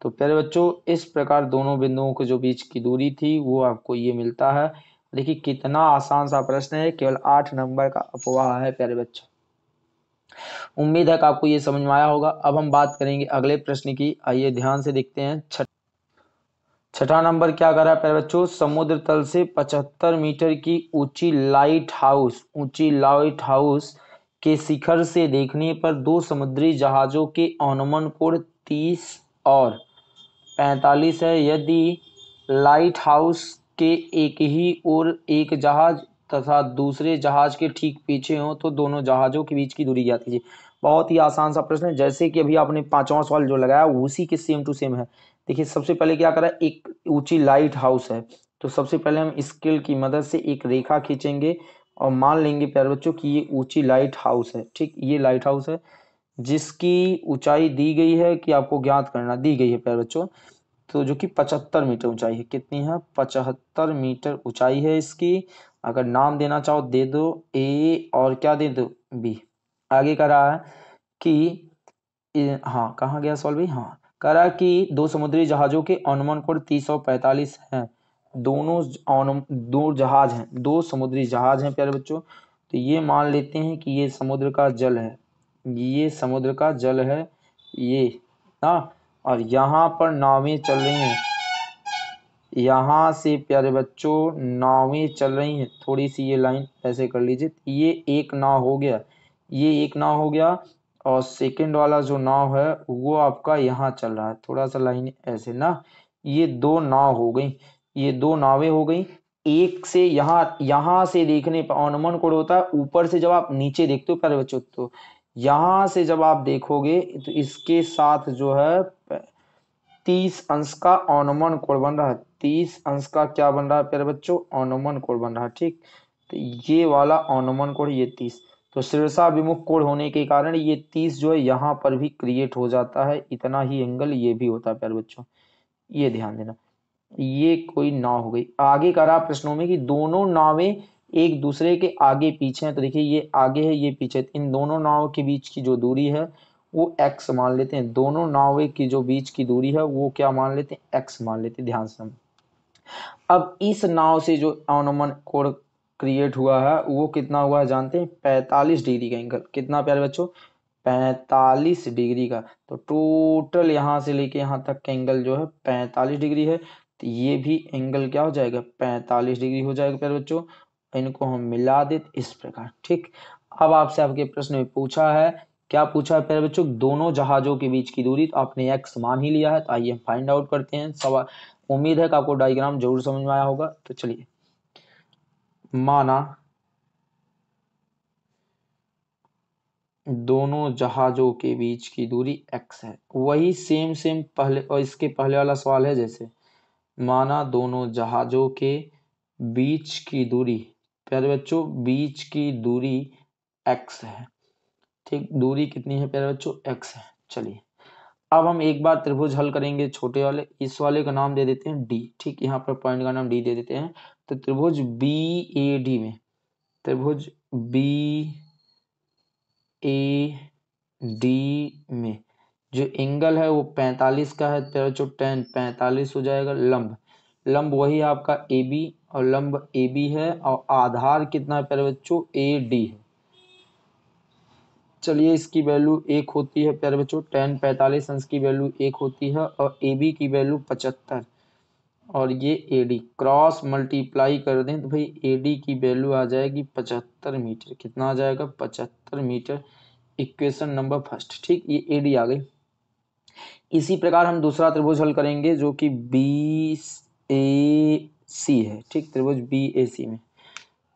तो प्यारे बच्चों इस प्रकार दोनों बिंदुओं के जो बीच की दूरी थी वो आपको ये मिलता है देखिए कितना आसान सा प्रश्न है केवल आठ नंबर का अपवाह है प्यारे बच्चों उम्मीद है कि आपको ये समझ में आया होगा अब हम बात करेंगे अगले प्रश्न की आइए ध्यान से देखते हैं छठा नंबर क्या कर रहा है बच्चों समुद्र तल से 75 मीटर की ऊंची लाइट हाउस ऊंची लाइट हाउस के शिखर से देखने पर दो समुद्री जहाजों के अनुमन कोण 30 और 45 है यदि लाइट हाउस के एक ही ओर एक जहाज तथा दूसरे जहाज के ठीक पीछे हो तो दोनों जहाज़ों के बीच की दूरी ज्ञात कीजिए बहुत ही आसान सा प्रश्न है जैसे कि अभी आपने पांचवा सवाल जो लगाया उसी के सेम टू सेम है देखिए सबसे पहले क्या करा एक ऊंची लाइट हाउस है तो सबसे पहले हम स्केल की मदद से एक रेखा खींचेंगे और मान लेंगे प्यार बच्चों की ये ऊंची लाइट हाउस है ठीक ये लाइट हाउस है जिसकी ऊंचाई दी गई है कि आपको ज्ञात करना दी गई है प्यार बच्चों तो जो कि पचहत्तर मीटर ऊंचाई है कितनी है पचहत्तर मीटर ऊंचाई है इसकी अगर नाम देना चाहो दे दो ए और क्या दे दो बी आगे कह रहा है कि हाँ कहाँ गया सॉल्व हाँ कह रहा है कि दो समुद्री जहाज़ों के अनुमान कोड तीन सौ पैंतालीस हैं दोनों दो जहाज हैं दो समुद्री जहाज हैं प्यारे बच्चों तो ये मान लेते हैं कि ये समुद्र का जल है ये समुद्र का जल है ये ना हाँ। और यहाँ पर नावें चल रही हैं यहाँ से प्यारे बच्चों नावें चल रही हैं थोड़ी सी ये लाइन ऐसे कर लीजिए ये एक नाव हो गया ये एक नाव हो गया और सेकंड वाला जो नाव है वो आपका यहाँ चल रहा है थोड़ा सा लाइन ऐसे ना ये दो नाव हो गई ये दो नावें हो गई एक से यहाँ यहाँ से देखने पर अनुमन कोड होता है ऊपर से जब आप नीचे देखते हो प्यारे बच्चों तो यहाँ से जब आप देखोगे तो इसके साथ जो है तीस अंश का अनुमन कोड बन रहा है तीस अंश का क्या बन रहा है प्यारे बच्चों ऑनोमन कोण बन रहा है ठीक तो ये वाला ऑनोमन कोण ये तीस तो शीर्षा विमुख कोण होने के कारण ये तीस जो है यहाँ पर भी क्रिएट हो जाता है इतना ही एंगल ये भी होता है प्यारे बच्चों ये ध्यान देना ये कोई नाव हो गई आगे कर रहा प्रश्नों में कि दोनों नावें एक दूसरे के आगे पीछे हैं तो देखिए ये आगे है ये पीछे इन दोनों नाव के बीच की जो दूरी है वो एक्स मान लेते हैं दोनों नावे की जो बीच की दूरी है वो क्या मान लेते हैं एक्स मान लेते हैं ध्यान से अब इस नाव से जो अनुमन कोण क्रिएट हुआ है वो कितना हुआ है जानते हैं पैंतालीस डिग्री का एंगल कितना प्यारे बच्चों पैंतालीस डिग्री का तो टोटल यहाँ से लेके यहाँ तक का एंगल जो है पैंतालीस डिग्री है तो ये भी एंगल क्या हो जाएगा पैंतालीस डिग्री हो जाएगा प्यारे बच्चों इनको हम मिला देते इस प्रकार ठीक अब आपसे आपके प्रश्न में पूछा है क्या पूछा है प्यारे बच्चों दोनों जहाजों के बीच की दूरी तो आपने एक समान ही लिया है तो आइए हम फाइंड आउट करते हैं सवाल उम्मीद है कि आपको डायग्राम जरूर समझ में आया होगा तो चलिए माना दोनों जहाजों के बीच की दूरी x है वही सेम सेम पहले और इसके पहले वाला सवाल है जैसे माना दोनों जहाजों के बीच की दूरी प्यारे बच्चों बीच की दूरी x है ठीक दूरी कितनी है प्यारे बच्चों एक्स है चलिए अब हम एक बार त्रिभुज हल करेंगे छोटे वाले इस वाले का नाम दे देते हैं डी ठीक यहाँ पर पॉइंट का नाम डी दे देते हैं तो त्रिभुज बी ए डी में त्रिभुज बी ए डी में जो एंगल है वो 45 का है तेरह चौ टेन पैंतालीस हो जाएगा लंब लंब वही आपका ए बी और लंब ए बी है और आधार कितना है प्यारे बच्चों ए डी है चलिए इसकी वैल्यू एक होती है प्यारे बच्चों टेन पैंतालीस अंश की वैल्यू एक होती है और ए बी की वैल्यू पचहत्तर और ये ए डी क्रॉस मल्टीप्लाई कर दें तो भाई ए डी की वैल्यू आ जाएगी पचहत्तर मीटर कितना आ जाएगा पचहत्तर मीटर इक्वेशन नंबर फर्स्ट ठीक ये ए डी आ गई इसी प्रकार हम दूसरा त्रिभुज हल करेंगे जो कि बी ए सी है ठीक त्रिभुज बी ए सी में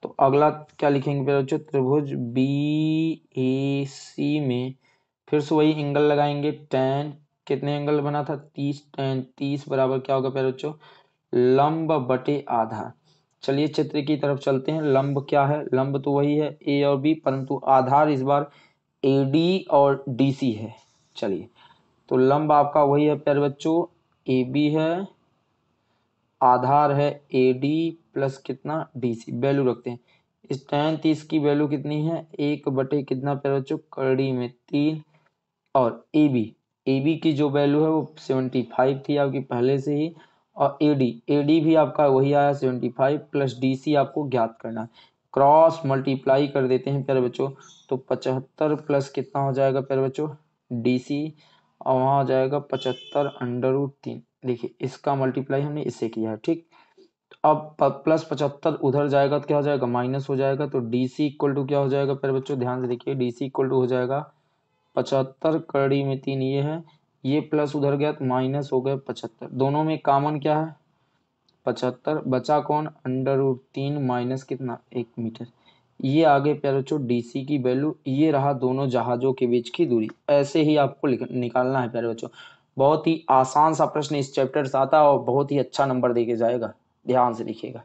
तो अगला क्या लिखेंगे बच्चों त्रिभुज बी ए सी में फिर से वही एंगल लगाएंगे टेन कितने एंगल बना था तीस टेन तीस बराबर क्या होगा पैर बच्चों लंब बटे आधा चलिए चित्र की तरफ चलते हैं लंब क्या है लंब तो वही है ए और बी परंतु आधार इस बार ए डी और डी सी है चलिए तो लंब आपका वही है प्यारे बच्चों ए बी है आधार है ए डी प्लस कितना डी सी वैल्यू रखते हैं इस टैन तीस की वैल्यू कितनी है एक बटे कितना पे बच्चों कड़ी में तीन और ए बी ए बी की जो वैल्यू है वो सेवेंटी फाइव थी आपकी पहले से ही और ए डी ए डी भी आपका वही आया seventy five plus D C आपको ज्ञात करना है क्रॉस मल्टीप्लाई कर देते हैं प्यारे बच्चों तो पचहत्तर प्लस कितना हो जाएगा प्यारे बच्चों डी सी और वहाँ हो जाएगा पचहत्तर अंडर रूट तीन देखिए इसका मल्टीप्लाई हमने इससे किया है ठीक अब प्लस पचहत्तर उधर जाएगा तो क्या हो जाएगा माइनस हो जाएगा तो डी सी इक्वल टू क्या हो जाएगा पर बच्चों ध्यान से देखिए डी सी इक्वल टू हो जाएगा पचहत्तर कड़ी में तीन ये है ये प्लस उधर गया तो माइनस हो गया पचहत्तर दोनों में कॉमन क्या है पचहत्तर बचा कौन अंडर रूट तीन माइनस कितना एक मीटर ये आगे प्यारे बच्चों डीसी की वैल्यू ये रहा दोनों जहाज़ों के बीच की दूरी ऐसे ही आपको निकालना है प्यारे बच्चों बहुत ही आसान सा प्रश्न इस चैप्टर से आता है और बहुत ही अच्छा नंबर देके जाएगा ध्यान से लिखिएगा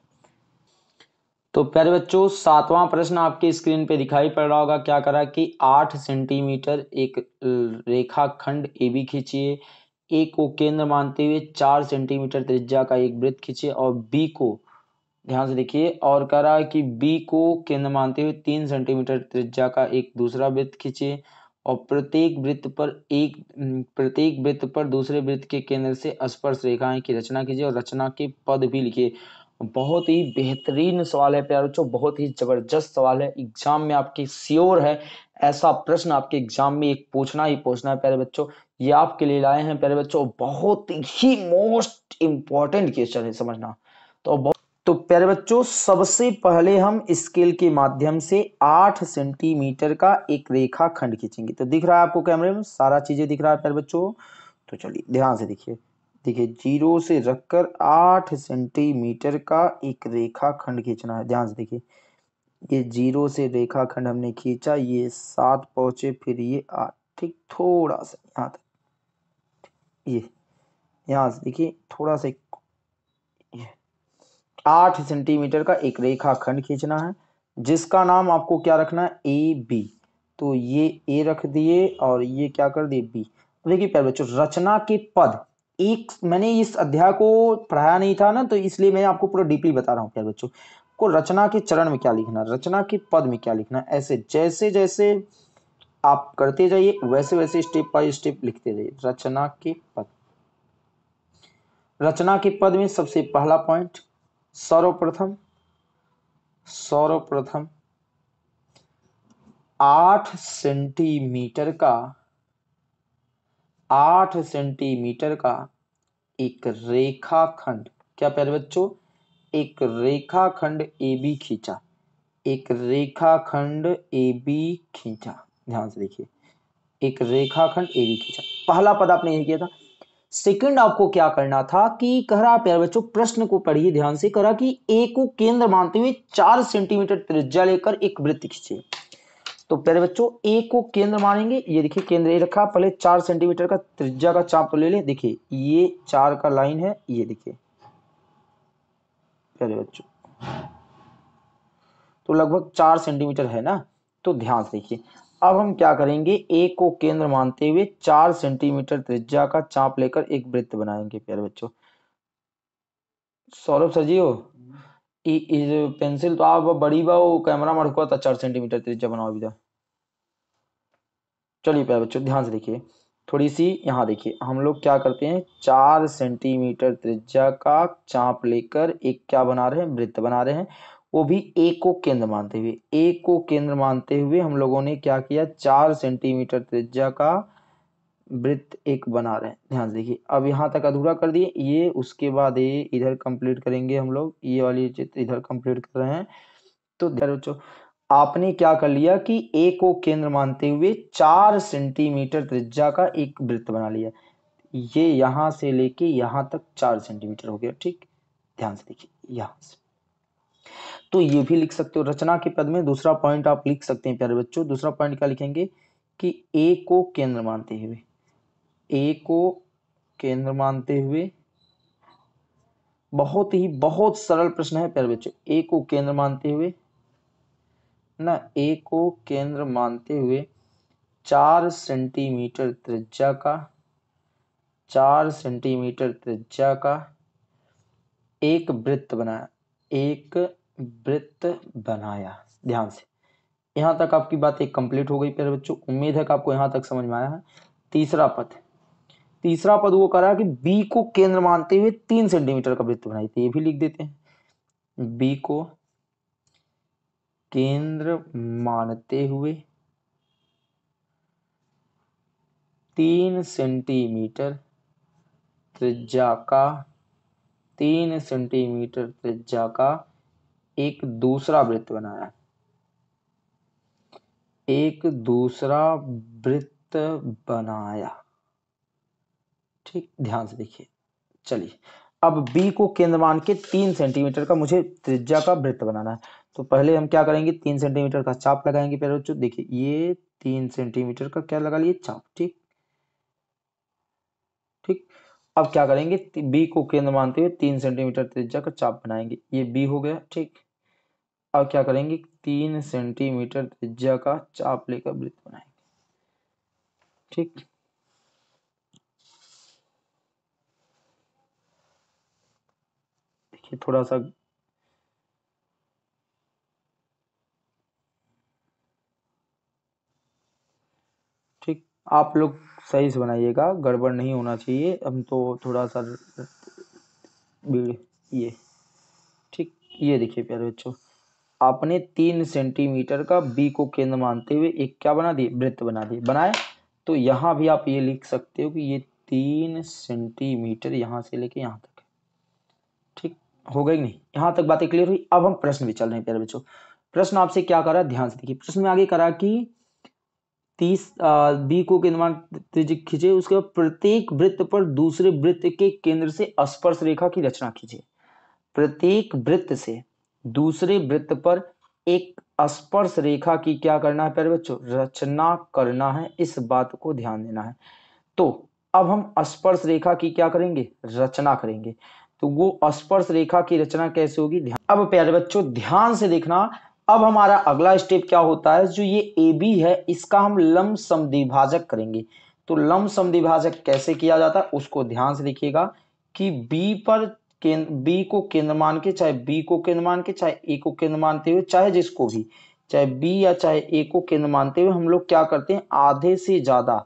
तो प्यारे बच्चों सातवां प्रश्न आपके स्क्रीन पे दिखाई पड़ रहा होगा क्या करा कि आठ सेंटीमीटर एक रेखा खंड ए बी खींचिए ए को केंद्र मानते हुए चार सेंटीमीटर त्रिज्या का एक वृत्त खींचिए और बी को ध्यान से देखिए और कह रहा है कि बी को केंद्र मानते हुए तीन सेंटीमीटर त्रिज्या का एक दूसरा वृत्त खींचिए और प्रत्येक वृत्त पर एक प्रत्येक वृत्त पर दूसरे वृत्त के केंद्र से स्पर्श रेखाएं की रचना कीजिए और रचना के पद भी लिखिए बहुत ही बेहतरीन सवाल है प्यार बच्चों बहुत ही जबरदस्त सवाल है एग्जाम में आपके श्योर है ऐसा प्रश्न आपके एग्जाम में एक पूछना ही पूछना है प्यारे बच्चों ये आपके लिए लाए हैं प्यारे बच्चों बहुत ही मोस्ट इंपॉर्टेंट क्वेश्चन है समझना तो बहुत तो प्यारे बच्चों सबसे पहले हम स्केल के माध्यम से आठ सेंटीमीटर का एक रेखा खंड खींचेंगे तो दिख रहा है आपको कैमरे में सारा चीजें दिख रहा है प्यारे बच्चों तो चलिए ध्यान से देखिए देखिए जीरो से रखकर आठ सेंटीमीटर का एक रेखा खंड खींचना है ध्यान से देखिए ये जीरो से रेखा खंड हमने खींचा ये सात पहुंचे फिर ये आठ ठीक थोड़ा सा यहाँ तक ये यहाँ से देखिए थोड़ा सा आठ सेंटीमीटर का एक रेखा खंड खींचना है जिसका नाम आपको क्या रखना है ए बी तो ये ए रख दिए और ये क्या कर दिए बी देखिए प्यारे बच्चों रचना के पद एक मैंने इस अध्याय को पढ़ाया नहीं था ना तो इसलिए मैं आपको पूरा डीपली बता रहा हूँ प्यारे बच्चों को रचना के चरण में क्या लिखना रचना के पद में क्या लिखना ऐसे जैसे जैसे आप करते जाइए वैसे वैसे स्टेप बाय स्टेप लिखते जाइए रचना के पद रचना के पद में सबसे पहला पॉइंट सर्वप्रथम सर्वप्रथम आठ सेंटीमीटर का आठ सेंटीमीटर का एक रेखाखंड क्या प्यारे बच्चों एक रेखाखंड ए बी खींचा एक रेखाखंड ए बी खींचा ध्यान से देखिए एक रेखाखंड ए बी खींचा पहला पद आपने यही किया था सेकंड आपको क्या करना था कि कह रहा प्यारे बच्चों प्रश्न को पढ़िए ध्यान से कह रहा कि ए को केंद्र मानते हुए चार सेंटीमीटर त्रिज्या लेकर एक वृत्त खींचे तो प्यार बच्चों ए को केंद्र मानेंगे ये देखिए केंद्र ए रखा पहले चार सेंटीमीटर का त्रिज्या का चाप तो ले ले देखिए ये चार का लाइन है ये देखिए प्यारे बच्चों तो लगभग चार सेंटीमीटर है ना तो ध्यान से देखिए अब हम क्या करेंगे ए को केंद्र मानते हुए चार सेंटीमीटर त्रिज्या का चाप लेकर एक वृत्त बनाएंगे प्यारे बच्चों सौरभ सर जी हो हम्म। पेंसिल तो आप बड़ी बा कैमरा मड़कुआ था तो चार सेंटीमीटर त्रिज्या बनाओ अभी चलिए प्यारे बच्चों ध्यान से देखिए थोड़ी सी यहाँ देखिए हम लोग क्या करते हैं चार सेंटीमीटर त्रिज्या का चाप लेकर एक क्या बना रहे हैं वृत्त बना रहे हैं वो भी ए को केंद्र मानते हुए ए को केंद्र मानते हुए हम लोगों ने क्या किया चार सेंटीमीटर त्रिज्या का वृत्त एक बना रहे हैं ध्यान से देखिए अब यहाँ तक अधूरा कर दिए ये उसके बाद ये इधर कंप्लीट करेंगे हम लोग ये वाली चित्र इधर कंप्लीट कर रहे हैं तो बच्चों आपने क्या कर लिया कि ए को केंद्र मानते हुए चार सेंटीमीटर त्रिज्या का एक वृत्त बना लिया ये यहाँ से लेके यहाँ तक चार सेंटीमीटर हो गया ठीक ध्यान से देखिए यहाँ से तो ये भी लिख सकते हो रचना के पद में दूसरा पॉइंट आप लिख सकते हैं प्यारे बच्चों दूसरा पॉइंट क्या लिखेंगे कि ए को केंद्र मानते हुए ए को केंद्र मानते हुए बहुत ही बहुत सरल प्रश्न है प्यारे बच्चों ए को केंद्र मानते हुए ना ए को केंद्र मानते हुए चार सेंटीमीटर त्रिज्या का चार सेंटीमीटर त्रिज्या का एक वृत्त बनाया एक वृत्त बनाया ध्यान से यहां तक आपकी बात एक कंप्लीट हो गई प्यारे बच्चों उम्मीद है कि आपको यहां तक समझ में आया है तीसरा पद तीसरा पद वो करा कि बी को केंद्र मानते हुए तीन सेंटीमीटर का वृत्त बनाई थी ये भी लिख देते हैं बी को केंद्र मानते हुए तीन सेंटीमीटर त्रिज्या का तीन सेंटीमीटर त्रिज्या का एक दूसरा वृत्त बनाया एक दूसरा वृत्त बनाया ठीक ध्यान से देखिए चलिए अब बी को केंद्र मान के तीन सेंटीमीटर का मुझे त्रिज्या का वृत्त बनाना है तो पहले हम क्या करेंगे तीन सेंटीमीटर का चाप लगाएंगे पहले बच्चों देखिए ये तीन सेंटीमीटर का क्या लगा लिए चाप ठीक ठीक अब क्या करेंगे बी को केंद्र मानते हुए तीन सेंटीमीटर त्रिज्या का चाप बनाएंगे ये बी हो गया ठीक अब क्या करेंगे तीन सेंटीमीटर त्रिज्या का चाप लेकर वृत्त बनाएंगे ठीक देखिए थोड़ा सा ठीक आप लोग सही से बनाइएगा गड़बड़ नहीं होना चाहिए हम तो थोड़ा सा ये ठीक ये देखिए प्यारे बच्चों आपने तीन सेंटीमीटर का बी को केंद्र मानते हुए एक क्या बना दिए वृत्त बना दिए बनाए तो यहां भी आप ये लिख सकते हो कि ये तीन सेंटीमीटर यहां से लेके यहाँ तक ठीक हो गई नहीं यहां तक बातें क्लियर हुई अब हम प्रश्न भी चल रहे हैं प्यारे बच्चों प्रश्न आपसे क्या करा ध्यान से देखिए प्रश्न में आगे करा कि तीस बी को मान खींचे उसके बाद प्रत्येक वृत्त पर दूसरे वृत्त के केंद्र से स्पर्श रेखा की रचना कीजिए प्रत्येक वृत्त से दूसरे वृत्त पर एक स्पर्श रेखा की क्या करना है प्यारे बच्चों रचना करना है इस बात को ध्यान देना है तो अब हम स्पर्श रेखा की क्या करेंगे रचना करेंगे तो वो स्पर्श रेखा की रचना कैसे होगी अब प्यारे बच्चों ध्यान से देखना अब हमारा अगला स्टेप क्या होता है जो ये ए बी है इसका हम लम समिभाजक करेंगे तो लम समिभाजक कैसे किया जाता है उसको ध्यान से देखिएगा कि बी पर बी को केंद्र मान के चाहे बी को केंद्र मान के चाहे ए को केंद्र मानते हुए चाहे जिसको भी चाहे बी या चाहे ए को केंद्र मानते हुए हम लोग क्या करते हैं आधे से ज्यादा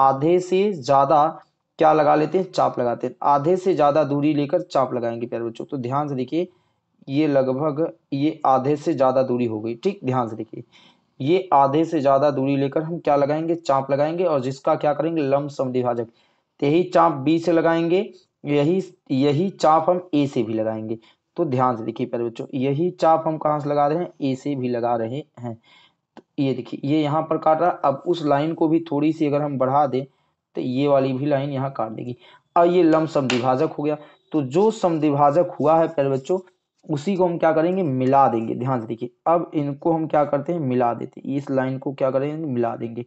आधे से ज्यादा क्या लगा लेते हैं चाप लगाते हैं आधे से ज्यादा दूरी लेकर चाप लगाएंगे प्यारे बच्चों तो ध्यान से देखिए ये लगभग ये आधे से ज्यादा दूरी हो गई ठीक ध्यान से देखिए ये आधे से ज्यादा दूरी लेकर हम क्या लगाएंगे चाप लगाएंगे और जिसका क्या करेंगे लंब सम यही चाप बी से लगाएंगे यही यही चाप हम ए से भी लगाएंगे तो ध्यान से देखिए पहले बच्चों यही चाप हम कहाँ से लगा रहे हैं ए से भी लगा रहे हैं तो ये देखिए ये यहाँ पर काट रहा अब उस लाइन को भी थोड़ी सी अगर हम बढ़ा दें तो ये वाली भी लाइन यहाँ काट देगी अब ये लम समिभाजक हो गया तो जो समद्विभाजक हुआ है पहले बच्चों उसी को हम क्या करेंगे मिला देंगे ध्यान से देखिए अब इनको हम क्या करते हैं मिला देते इस लाइन को क्या करेंगे मिला देंगे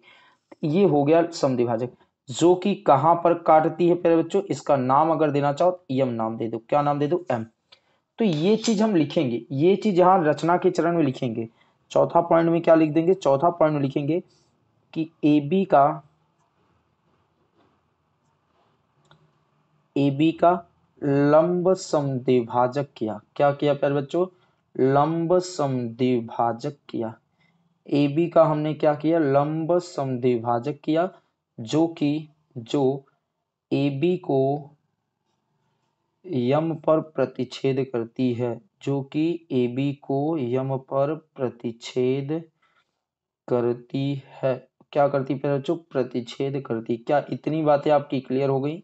ये हो गया समद्विभाजक जो कि कहां पर काटती है प्यारे बच्चों इसका नाम अगर देना चाहो तो यम नाम दे दो क्या नाम दे दो एम तो ये चीज हम लिखेंगे ये चीज यहाँ रचना के चरण में लिखेंगे चौथा पॉइंट में क्या लिख देंगे चौथा पॉइंट में लिखेंगे कि ए बी का ए बी का लंब समद्विभाजक किया क्या किया प्यारे बच्चों लंब समद्विभाजक किया ए बी का हमने क्या किया लंब समद्विभाजक किया जो कि जो ए बी को यम पर प्रतिच्छेद करती है जो कि ए बी को यम पर प्रतिच्छेद करती है क्या करती है बच्चों प्रतिच्छेद करती क्या इतनी बातें आपकी क्लियर हो गई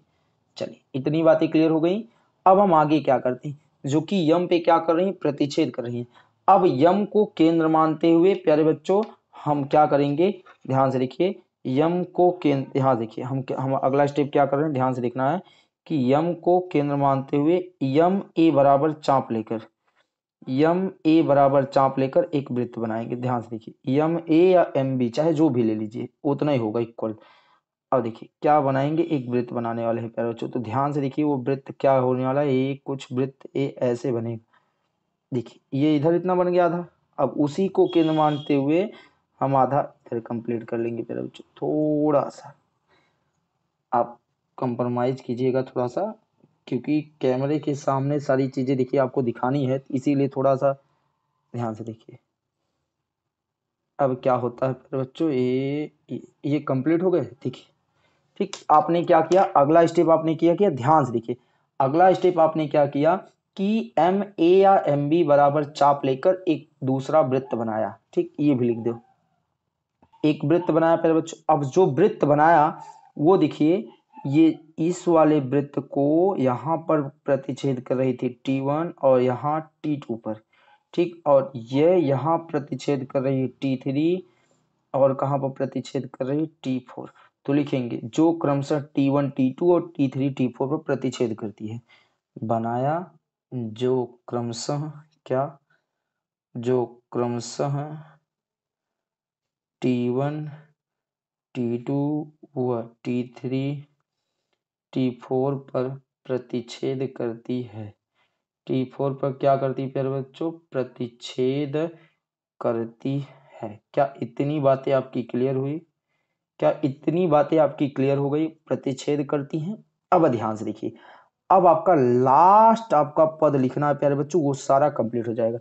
चलिए इतनी बातें क्लियर हो गई अब हम आगे क्या करते हैं जो कि यम पे क्या कर रही है प्रतिच्छेद कर रही है अब यम को केंद्र मानते हुए प्यारे बच्चों हम क्या करेंगे ध्यान से देखिए यम को केंद्र यहाँ देखिए हम हम अगला स्टेप क्या कर रहे हैं ध्यान से देखना है कि यम को केंद्र मानते हुए यम ए बराबर चाप लेकर यम ए बराबर चाप लेकर एक वृत्त बनाएंगे ध्यान से देखिए यम ए या एम बी चाहे जो भी ले लीजिए उतना ही होगा इक्वल अब देखिए क्या बनाएंगे एक वृत्त बनाने वाले हैं प्यारे बच्चों तो ध्यान से देखिए वो वृत्त क्या होने वाला है ये कुछ वृत्त ए ऐसे बनेगा देखिए ये इधर इतना बन गया था अब उसी को केंद्र मानते हुए हम आधा इधर कंप्लीट कर लेंगे फिर बच्चों थोड़ा सा आप कंप्रोमाइज़ कीजिएगा थोड़ा सा क्योंकि कैमरे के सामने सारी चीज़ें देखिए आपको दिखानी है इसीलिए थोड़ा सा ध्यान से देखिए अब क्या होता है फिर बच्चों ये ये कंप्लीट हो गए है ठीक आपने क्या किया अगला स्टेप आपने किया किया ध्यान से देखिए अगला स्टेप आपने क्या किया कि एम ए या एम बी बराबर चाप लेकर एक दूसरा वृत्त बनाया ठीक ये भी लिख दो एक वृत्त बनाया पहले बच्चों अब जो वृत्त बनाया वो देखिए ये इस वाले वृत्त को यहाँ पर प्रतिच्छेद कर रही थी टी वन और यहाँ टी टू पर ठीक और ये यहाँ प्रतिच्छेद कर रही है टी थ्री और कहाँ पर प्रतिच्छेद कर रही है टी फोर तो लिखेंगे जो क्रमशः टी वन टी टू और टी थ्री टी फोर पर प्रतिच्छेद करती है बनाया जो क्रमशः क्या जो क्रमशः टी वन टी टू व टी थ्री टी फोर पर प्रतिच्छेद करती है टी फोर पर क्या करती है प्यारे बच्चों प्रतिच्छेद करती है क्या इतनी बातें आपकी क्लियर हुई क्या इतनी बातें आपकी क्लियर हो गई प्रतिच्छेद करती हैं अब ध्यान से देखिए अब आपका लास्ट आपका पद लिखना है प्यारे बच्चों वो सारा कंप्लीट हो जाएगा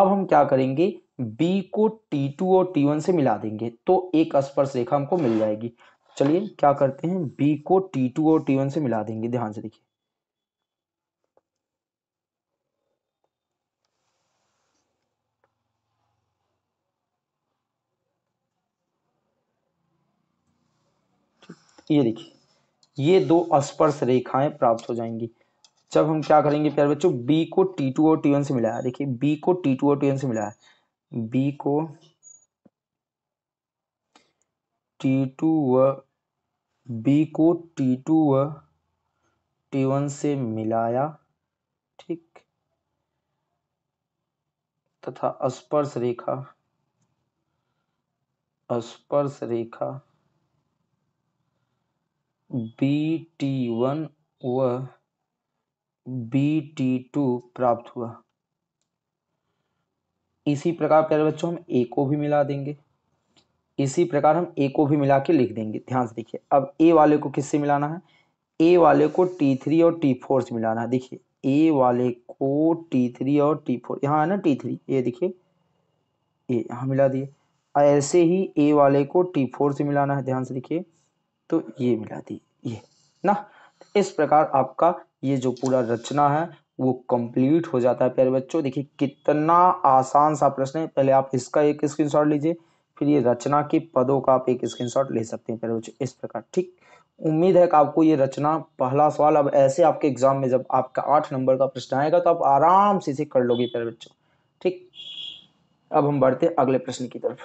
अब हम क्या करेंगे बी को टी टू और टी वन से मिला देंगे तो एक स्पर्श रेखा हमको मिल जाएगी चलिए क्या करते हैं बी को टी टू और टी वन से मिला देंगे ध्यान से देखिए ये देखिए ये दो स्पर्श रेखाएं प्राप्त हो जाएंगी जब हम क्या करेंगे प्यारे बच्चों बी को टी टू और टी वन से मिलाया देखिए बी को टी टू और टी वन से मिलाया बी को टी टू व बी को टी टू व टी वन से मिलाया ठीक तथा स्पर्श रेखा स्पर्श रेखा बी टी वन व बी टी टू प्राप्त हुआ इसी प्रकार प्यारे बच्चों हम ए को भी मिला देंगे इसी प्रकार हम ए को भी मिला के लिख देंगे ध्यान से देखिए अब ए वाले को किससे मिलाना है ए वाले को टी थ्री और टी फोर से मिलाना है देखिए ए वाले को टी थ्री और टी फोर यहाँ है ना टी थ्री ये देखिए ए यहाँ मिला दिए ऐसे ही ए वाले को टी फोर से मिलाना है ध्यान से देखिए तो ये मिला दिए ये ना इस प्रकार आपका ये जो पूरा रचना है वो कंप्लीट हो जाता है प्यारे बच्चों देखिए कितना आसान सा प्रश्न है पहले आप इसका एक स्क्रीनशॉट लीजिए फिर ये रचना के पदों का आप एक स्क्रीनशॉट ले सकते हैं प्यारे बच्चों इस प्रकार ठीक उम्मीद है कि आपको ये रचना पहला सवाल अब ऐसे आपके एग्जाम में जब आपका आठ नंबर का प्रश्न आएगा तो आप आराम से इसे कर लोगे प्यारे बच्चों ठीक अब हम बढ़ते अगले प्रश्न की तरफ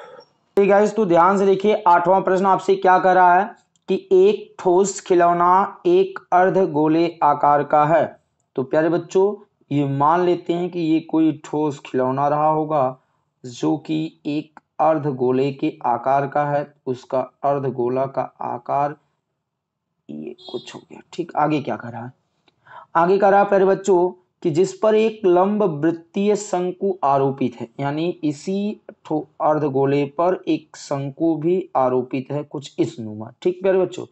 ठीक है तो ध्यान से देखिए आठवां प्रश्न आपसे क्या कर रहा है कि एक ठोस खिलौना एक अर्ध गोले आकार का है तो प्यारे बच्चों ये मान लेते हैं कि ये कोई ठोस खिलौना रहा होगा जो कि एक अर्ध गोले के आकार का है उसका अर्ध गोला का आकार ये कुछ हो गया ठीक आगे क्या कर रहा है आगे कर रहा प्यारे बच्चों कि जिस पर एक लंब वृत्तीय शंकु आरोपित है यानी इसी अर्ध गोले पर एक शंकु भी आरोपित है कुछ इस नुमा ठीक प्यारे बच्चों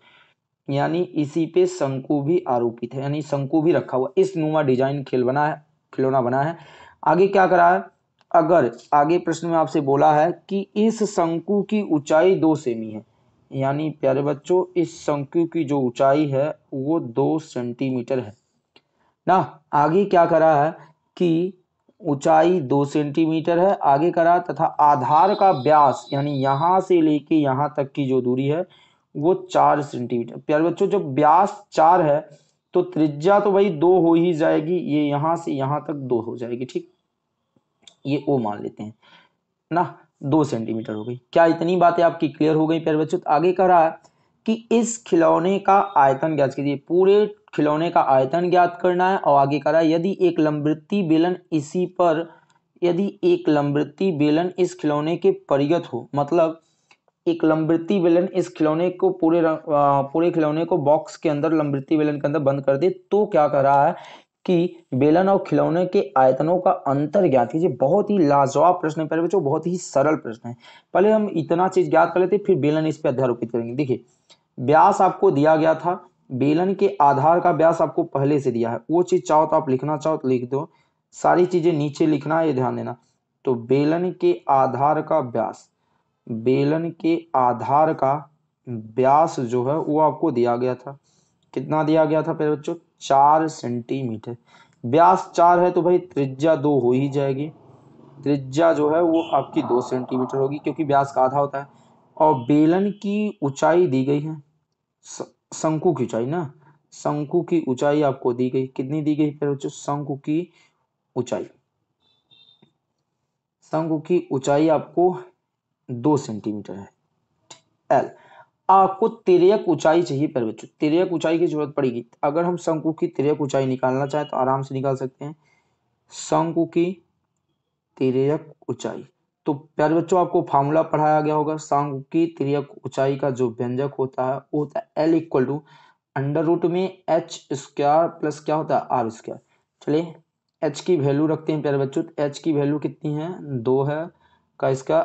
यानी इसी पे शंकु भी आरोपित है यानी शंकु भी रखा हुआ इस नुमा डिजाइन खेल बना है खिलौना बना है आगे क्या करा है अगर आगे प्रश्न में आपसे बोला है कि इस शंकु की ऊंचाई दो सेमी है यानी प्यारे बच्चों इस शंकु की जो ऊंचाई है वो दो सेंटीमीटर है ना आगे क्या करा है कि ऊंचाई दो सेंटीमीटर है आगे करा तथा आधार का व्यास यानी यहाँ से लेके यहाँ तक की जो दूरी है वो चार सेंटीमीटर प्यारे बच्चों जब ब्यास चार है तो त्रिज्या तो भाई दो हो ही जाएगी ये यहां से यहां तक दो हो जाएगी ठीक ये ओ मान लेते हैं ना दो सेंटीमीटर हो गई क्या इतनी बातें आपकी क्लियर हो गई प्यारे बच्चों तो आगे कह रहा है कि इस खिलौने का आयतन ज्ञात कीजिए पूरे खिलौने का आयतन ज्ञात करना है और आगे कह रहा है यदि एक लंबवृत्ति बेलन इसी पर यदि एक लंबवृत्ति बेलन इस खिलौने के परिगत हो मतलब एक लंबृति वेलन इस खिलौने को पूरे रंग पूरे खिलौने को बॉक्स के अंदर लंबृति बेलन के अंदर बंद कर दे तो क्या कर रहा है कि बेलन और खिलौने के आयतनों का अंतर ज्ञात कीजिए बहुत ही लाजवाब प्रश्न है पहले बच्चों बहुत ही सरल प्रश्न है पहले हम इतना चीज ज्ञात कर लेते फिर बेलन इस पर अध्यारोपित करेंगे देखिए व्यास आपको दिया गया था बेलन के आधार का व्यास आपको पहले से दिया है वो चीज चाहो तो आप लिखना चाहो तो लिख दो सारी चीजें नीचे लिखना ये ध्यान देना तो बेलन के आधार का व्यास बेलन के आधार का व्यास जो है वो आपको दिया गया था कितना दिया गया था पहले बच्चों चार सेंटीमीटर व्यास चार है तो भाई त्रिज्या दो हो ही जाएगी त्रिज्या जो है वो आपकी दो सेंटीमीटर होगी क्योंकि व्यास का आधा होता है और बेलन की ऊंचाई दी गई है शंकु की ऊंचाई ना शंकु की ऊंचाई आपको दी गई कितनी दी गई पहले बच्चों शंकु की ऊंचाई शंकु की ऊंचाई आपको दो सेंटीमीटर है एल आपको तिरक ऊंचाई चाहिए पर बच्चों तिरक ऊंचाई की जरूरत पड़ेगी अगर हम शंकु की तिरक ऊंचाई निकालना चाहें तो आराम से निकाल सकते हैं शंकु की तिरक ऊंचाई तो प्यारे बच्चों आपको फार्मूला पढ़ाया गया होगा शंकु की तिरक ऊंचाई का जो व्यंजक होता है वो होता है l equal to under root में एच स्क्वायर प्लस क्या होता है आर स्क्वायर चलिए एच की वैल्यू रखते हैं प्यारे बच्चों एच की वैल्यू कितनी है दो है का इसका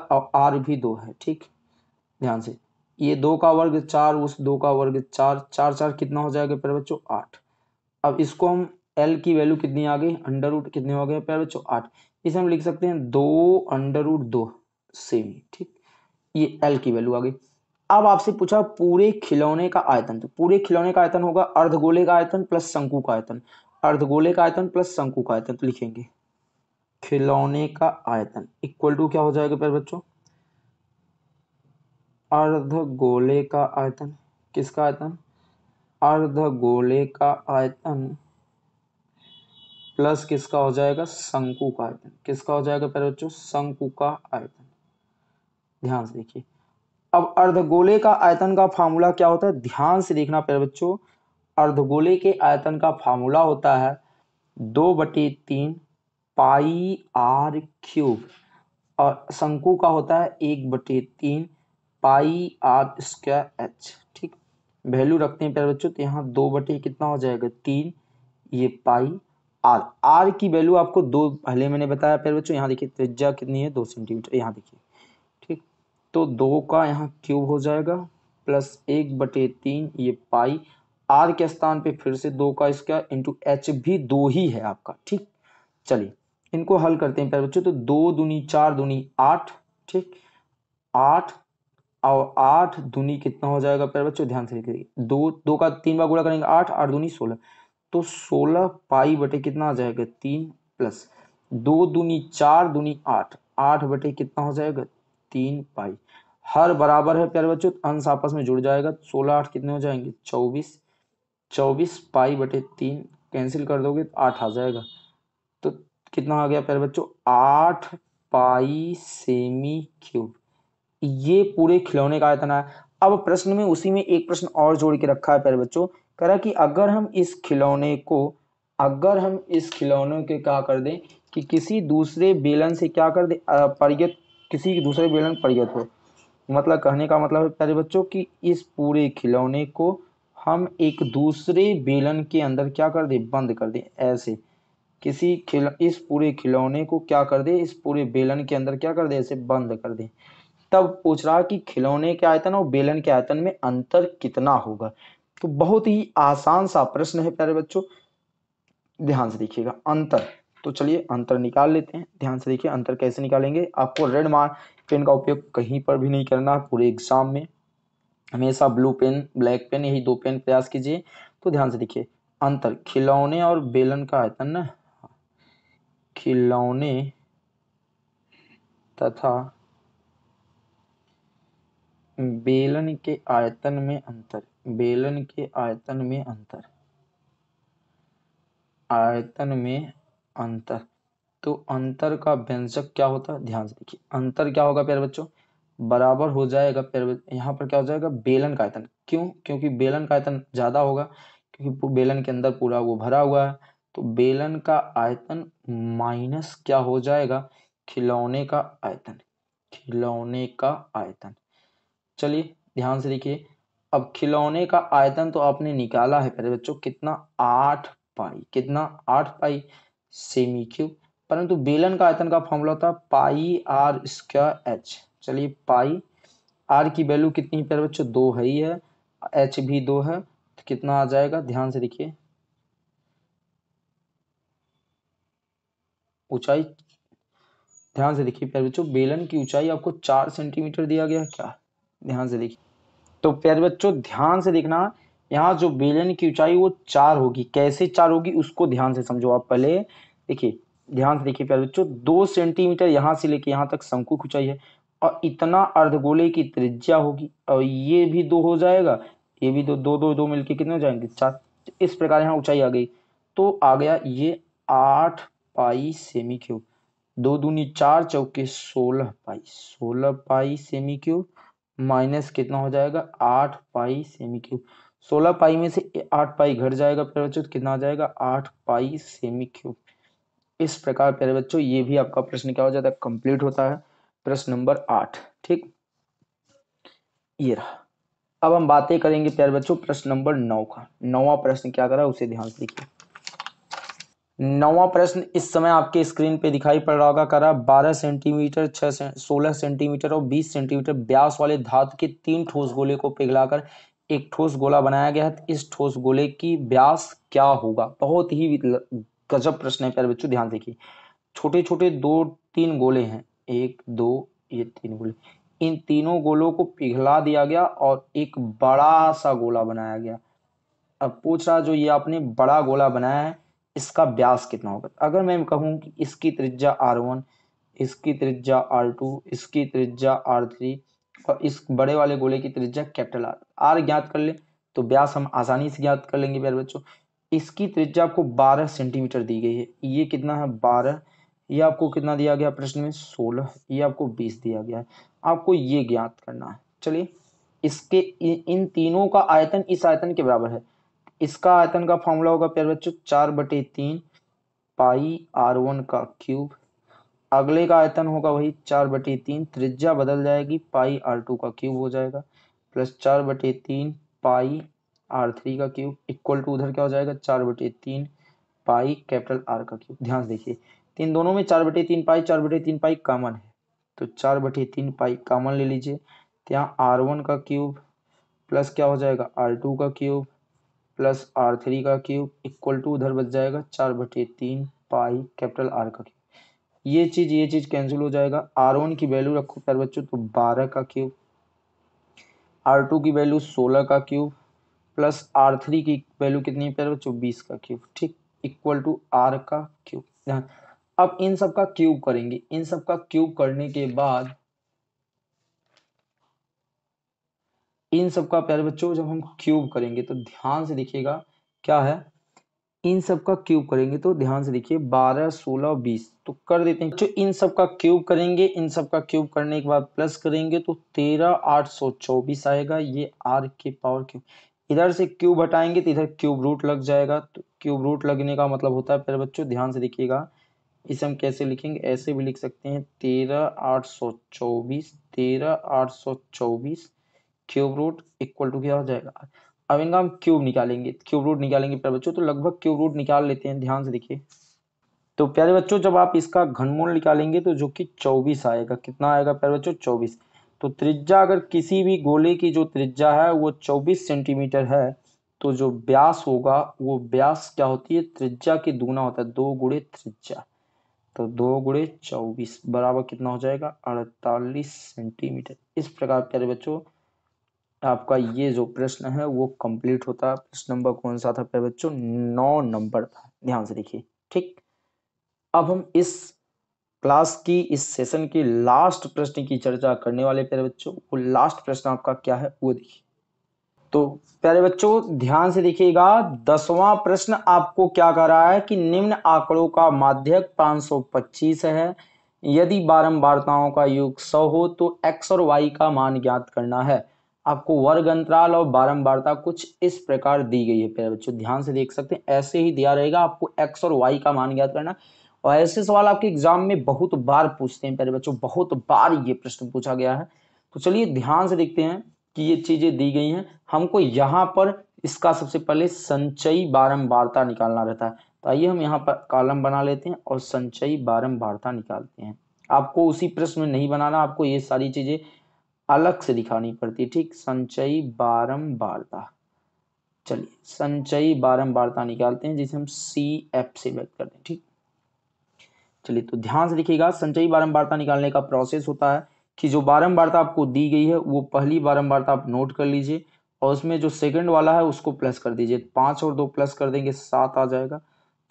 आर भी दो है ठीक ध्यान से ये दो का वर्ग चार उस दो का वर्ग चार चार चार कितना हो जाएगा प्यारे बच्चों आठ अब इसको हम एल की वैल्यू कितनी आ गई अंडर रूट कितने हो गए प्यारे बच्चों आठ इसे हम लिख सकते हैं दो अंडर रूट दो सेम ठीक ये एल की वैल्यू आ गई अब आपसे पूछा पूरे खिलौने का आयतन तो पूरे खिलौने का आयतन होगा अर्धगोले का आयतन प्लस शंकु का आयतन अर्धगोले का आयतन प्लस शंकु का आयतन तो लिखेंगे खिलौने का आयतन इक्वल टू क्या हो जाएगा प्यारे बच्चों अर्ध गोले का आयतन किसका आयतन अर्ध गोले का आयतन प्लस किसका हो जाएगा शंकु का आयतन किसका हो जाएगा प्यारे बच्चों शंकु का आयतन ध्यान से देखिए अब अर्धगोले का आयतन का फार्मूला क्या होता है ध्यान से देखना प्यारे बच्चों अर्धगोले के आयतन का फार्मूला होता है दो बटे तीन पाई आर क्यूब और शंकु का होता है एक बटे तीन पाई आर स्क्वायर एच ठीक वैल्यू रखते हैं प्यारे बच्चों तो यहाँ दो बटे कितना हो जाएगा तीन ये पाई आर आर की वैल्यू आपको दो पहले मैंने बताया प्यारे बच्चों यहाँ देखिए त्रिज्या कितनी है दो सेंटीमीटर यहाँ देखिए ठीक तो दो का यहाँ क्यूब हो जाएगा प्लस एक बटे तीन ये पाई आर के स्थान पे फिर से दो का स्क्वायर इंटू एच भी दो ही है आपका ठीक चलिए इनको हल करते हैं प्यारे बच्चों तो दो दुनी चार दुनी आठ ठीक आठ और आठ दुनी कितना हो जाएगा प्यारे बच्चों ध्यान से लिख दीजिए दो दो का तीन बार गुणा करेंगे आठ आठ दुनी सोलह तो सोलह पाई बटे कितना आ जाएगा तीन प्लस दो दुनी चार दुनी आठ आठ बटे कितना हो जाएगा तीन पाई हर बराबर है प्यारे बच्चों अंश आपस में जुड़ जाएगा सोलह आठ कितने हो जाएंगे चौबीस चौबीस पाई बटे तीन कैंसिल कर दोगे तो आठ आ जाएगा कितना आ गया प्यारे बच्चों आठ पाई सेमी क्यूब ये पूरे खिलौने का आयतन है अब प्रश्न में उसी में एक प्रश्न और जोड़ के रखा है प्यारे बच्चों कह रहा कि अगर हम इस खिलौने को अगर हम इस खिलौने के क्या कर दें कि किसी दूसरे बेलन से क्या कर दें परियत किसी दूसरे बेलन परियत हो मतलब कहने का मतलब है प्यारे बच्चों कि इस पूरे खिलौने को हम एक दूसरे बेलन के अंदर क्या कर दें बंद कर दें ऐसे किसी खिल इस पूरे खिलौने को क्या कर दे इस पूरे बेलन के अंदर क्या कर दे इसे बंद कर दे तब पूछ रहा कि खिलौने के आयतन और बेलन के आयतन में अंतर कितना होगा तो बहुत ही आसान सा प्रश्न है प्यारे बच्चों ध्यान से देखिएगा अंतर तो चलिए अंतर निकाल लेते हैं ध्यान से देखिए अंतर कैसे निकालेंगे आपको रेड मार्क पेन का उपयोग कहीं पर भी नहीं करना पूरे एग्जाम में हमेशा ब्लू पेन ब्लैक पेन यही दो पेन प्रयास कीजिए तो ध्यान से देखिए अंतर खिलौने और बेलन का आयतन खिलौने तथा बेलन के आयतन में अंतर बेलन के आयतन में अंतर आयतन में अंतर तो अंतर का व्यंजक क्या होता है ध्यान से देखिए अंतर क्या होगा प्यारे बच्चों बराबर हो जाएगा प्यारे यहाँ पर क्या हो जाएगा बेलन का आयतन क्यों क्योंकि बेलन का आयतन ज़्यादा होगा क्योंकि बेलन के अंदर पूरा वो भरा हुआ है तो बेलन का आयतन माइनस क्या हो जाएगा खिलौने का आयतन खिलौने का आयतन चलिए ध्यान से देखिए अब खिलौने का आयतन तो आपने निकाला है पहले बच्चों कितना आठ पाई कितना आठ पाई सेमी क्यूब परंतु बेलन का आयतन का फॉर्मूला था पाई आर स्क्वायर एच चलिए पाई आर की वैल्यू कितनी पहले बच्चों दो है ही है एच भी दो है तो कितना आ जाएगा ध्यान से देखिए ऊंचाई ध्यान से देखिए प्यारे बच्चों बेलन की ऊंचाई आपको चार सेंटीमीटर दिया गया क्या ध्यान से देखिए तो प्यारे बच्चों ध्यान से देखना यहाँ जो बेलन की ऊंचाई वो चार होगी कैसे चार होगी उसको ध्यान से समझो आप पहले देखिए ध्यान से देखिए प्यारे बच्चों दो सेंटीमीटर यहाँ से लेके यहाँ तक शंकु ऊंचाई है और इतना अर्धगोले की त्रिज्या होगी और ये भी दो हो जाएगा ये भी दो दो दो दो मिलके कितने हो जाएंगे चार इस प्रकार यहाँ ऊंचाई आ गई तो आ गया ये आठ पाई सेमी क्यूब दो दूनी चार चौके सोलह पाई सोलह पाई सेमी क्यूब माइनस कितना हो जाएगा आठ पाई सेमी क्यूब सोलह पाई में से आठ पाई घट जाएगा प्यारे बच्चों तो कितना आ जाएगा आठ पाई सेमी क्यूब इस प्रकार प्यारे बच्चों ये भी आपका प्रश्न क्या हो जाता है कंप्लीट होता है प्रश्न नंबर आठ ठीक ये रहा अब हम बातें करेंगे प्यारे बच्चों प्रश्न नंबर नौ का नौवा प्रश्न क्या करा उसे ध्यान से देखिए नवा प्रश्न इस समय आपके स्क्रीन पे दिखाई पड़ रहा होगा करा 12 सेंटीमीटर 6 से, 16 सेंटीमीटर और 20 सेंटीमीटर व्यास वाले धातु के तीन ठोस गोले को पिघलाकर एक ठोस गोला बनाया गया है तो इस ठोस गोले की व्यास क्या होगा बहुत ही गजब प्रश्न है प्यारे बच्चों ध्यान देखिए छोटे छोटे दो तीन गोले हैं एक दो ये तीन गोले इन तीनों गोलों को पिघला दिया गया और एक बड़ा सा गोला बनाया गया अब पूछ रहा जो ये आपने बड़ा गोला बनाया है इसका ब्यास कितना होगा अगर मैं कहूँ कि इसकी त्रिज्या आर वन इसकी त्रिज्या आर टू इसकी त्रिज्या आर थ्री और इस बड़े वाले गोले की त्रिज्या कैपिटल आर आर ज्ञात कर ले तो ब्यास हम आसानी से ज्ञात कर लेंगे प्यारे बच्चों इसकी त्रिज्या आपको 12 सेंटीमीटर दी गई है ये कितना है 12 ये आपको कितना दिया गया प्रश्न में 16 ये आपको 20 दिया गया है आपको ये ज्ञात करना है चलिए इसके इन तीनों का आयतन इस आयतन के बराबर है इसका आयतन का फॉर्मूला होगा प्यार बच्चों चार बटे तीन पाई आर वन का क्यूब अगले का आयतन होगा वही चार बटे तीन त्रिज्या बदल जाएगी पाई आर टू का क्यूब हो जाएगा प्लस चार बटे तीन पाई आर थ्री का क्यूब इक्वल टू उधर क्या हो जाएगा चार बटे तीन पाई कैपिटल आर का क्यूब ध्यान से देखिए तीन तो दोनों में चार बटे तीन पाई चार बटे तीन पाई कॉमन है तो चार बटे तीन पाई कॉमन ले लीजिए तो यहाँ आर वन का क्यूब प्लस क्या हो जाएगा आर टू का क्यूब प्लस आर थ्री का क्यूब इक्वल टू उधर बच जाएगा चार बटे तीन पाई कैपिटल आर का क्यूब ये चीज़ ये चीज़ कैंसिल हो जाएगा आर वन की वैल्यू रखो प्यार बच्चों तो बारह का क्यूब आर टू की वैल्यू सोलह का क्यूब प्लस आर थ्री की वैल्यू कितनी है प्यार बच्चों बीस का क्यूब ठीक इक्वल टू आर का क्यूब अब इन सब का क्यूब करेंगे इन सब का क्यूब करने के बाद इन सब का प्यारे बच्चों जब हम क्यूब करेंगे तो ध्यान से देखिएगा क्या है इन सब का क्यूब करेंगे तो ध्यान से देखिए बारह सोलह बीस तो कर देते हैं जो इन सब का क्यूब करेंगे इन सब का क्यूब करने के बाद प्लस करेंगे तो तेरह आठ सौ चौबीस आएगा ये आर के पावर क्यूब इधर से क्यूब हटाएंगे तो इधर क्यूब रूट लग जाएगा तो क्यूब रूट लगने का मतलब होता है प्यारे बच्चों ध्यान से देखिएगा इसे हम कैसे लिखेंगे ऐसे भी लिख सकते हैं तेरह आठ सौ चौबीस तेरह आठ सौ चौबीस क्यूब रूट इक्वल टू क्या हो जाएगा अब इनका हम क्यूब निकालेंगे क्यूब रूट निकालेंगे प्यारे बच्चों तो लगभग क्यूब रूट निकाल लेते हैं ध्यान से देखिए तो प्यारे बच्चों जब आप इसका घनमूल निकालेंगे तो जो कि चौबीस आएगा कितना आएगा प्यारे बच्चों चौबीस तो त्रिज्या अगर किसी भी गोले की जो त्रिज्या है वो चौबीस सेंटीमीटर है तो जो व्यास होगा वो व्यास क्या होती है त्रिज्या की दूना होता है दो गुड़े त्रिज्या तो दो गुड़े चौबीस बराबर कितना हो जाएगा अड़तालीस सेंटीमीटर इस प्रकार प्यारे बच्चों आपका ये जो प्रश्न है वो कंप्लीट होता है प्रश्न नंबर कौन सा था बच्चों नौ नंबर था ध्यान से देखिए ठीक अब हम इस क्लास की इस सेशन की लास्ट प्रश्न की चर्चा करने वाले प्यारे बच्चों वो लास्ट प्रश्न आपका क्या है वो देखिए तो प्यारे बच्चों ध्यान से देखिएगा दसवां प्रश्न आपको क्या कर रहा है कि निम्न आंकड़ों का माध्यक 525 है यदि बारंबारताओं का योग 100 हो तो एक्स और वाई का मान ज्ञात करना है आपको वर्ग अंतराल और बारंबारता कुछ इस प्रकार दी गई है प्यारे बच्चों ध्यान से देख सकते हैं ऐसे ही दिया रहेगा आपको एक्स और वाई का मान ज्ञात करना और ऐसे सवाल आपके एग्जाम में बहुत बार पूछते हैं प्यारे बच्चों बहुत बार ये प्रश्न पूछा गया है तो चलिए ध्यान से देखते हैं कि ये चीजें दी गई हैं हमको यहाँ पर इसका सबसे पहले संचयी बारंबारता निकालना रहता है तो आइए हम यहाँ पर कॉलम बना लेते हैं और संचयी बारंबारता निकालते हैं आपको उसी प्रश्न में नहीं बनाना आपको ये सारी चीजें अलग से दिखानी पड़ती है ठीक संचयी बारंबारता चलिए संचयी बारंबारता निकालते हैं जिसे हम सी एफ से व्यक्त करते हैं ठीक चलिए तो ध्यान से लिखिएगा संचयी बारंबारता निकालने का प्रोसेस होता है कि जो बारंबारता आपको दी गई है वो पहली बारंबारता आप नोट कर लीजिए और उसमें जो सेकंड वाला है उसको प्लस कर दीजिए पांच और दो प्लस कर देंगे सात आ जाएगा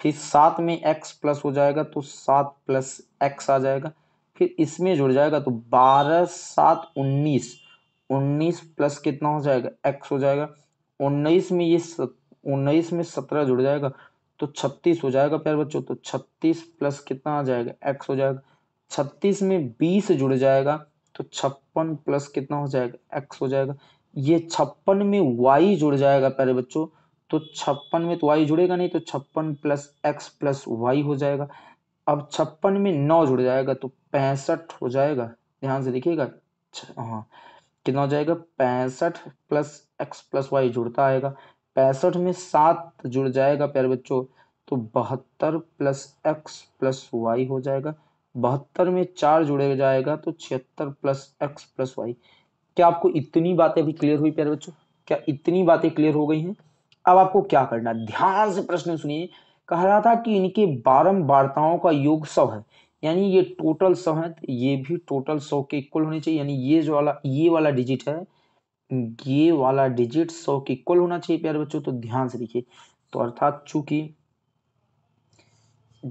फिर सात में एक्स प्लस हो जाएगा तो सात प्लस एक्स आ जाएगा फिर इसमें जुड़ जाएगा तो बारह सात उन्नीस उन्नीस प्लस कितना हो जाएगा एक्स हो जाएगा उन्नीस में ये उन्नीस में सत्रह जुड़ जाएगा तो छत्तीस हो जाएगा प्यार बच्चों तो छत्तीस प्लस कितना आ जाएगा एक्स हो जाएगा छत्तीस में बीस जुड़ जाएगा तो छप्पन प्लस कितना हो जाएगा एक्स हो जाएगा ये छप्पन में वाई जुड़ जाएगा प्यारे बच्चों तो छप्पन में तो वाई जुड़ेगा नहीं तो छप्पन प्लस एक्स प्लस वाई हो जाएगा अब छप्पन में नौ जुड़ जाएगा तो पैंसठ हो जाएगा ध्यान से देखिएगा हाँ कितना हो जाएगा पैंसठ प्लस एक्स प्लस वाई जुड़ता आएगा पैंसठ में सात जुड़ जाएगा प्यारे बच्चों तो बहत्तर प्लस एक्स प्लस वाई हो जाएगा बहत्तर में चार जुड़े जाएगा तो छिहत्तर प्लस एक्स प्लस वाई क्या आपको इतनी बातें भी क्लियर हुई प्यारे बच्चों क्या इतनी बातें क्लियर हो गई हैं अब आपको क्या करना ध्यान से प्रश्न सुनिए कह रहा था कि इनके बारंबारताओं का योग सौ है यानी ये टोटल सौ है तो ये भी टोटल सौ के इक्वल होने चाहिए यानी ये जो वाला ये वाला डिजिट है ये वाला डिजिट सौ के इक्वल होना चाहिए प्यारे बच्चों तो ध्यान से देखिए तो अर्थात चूंकि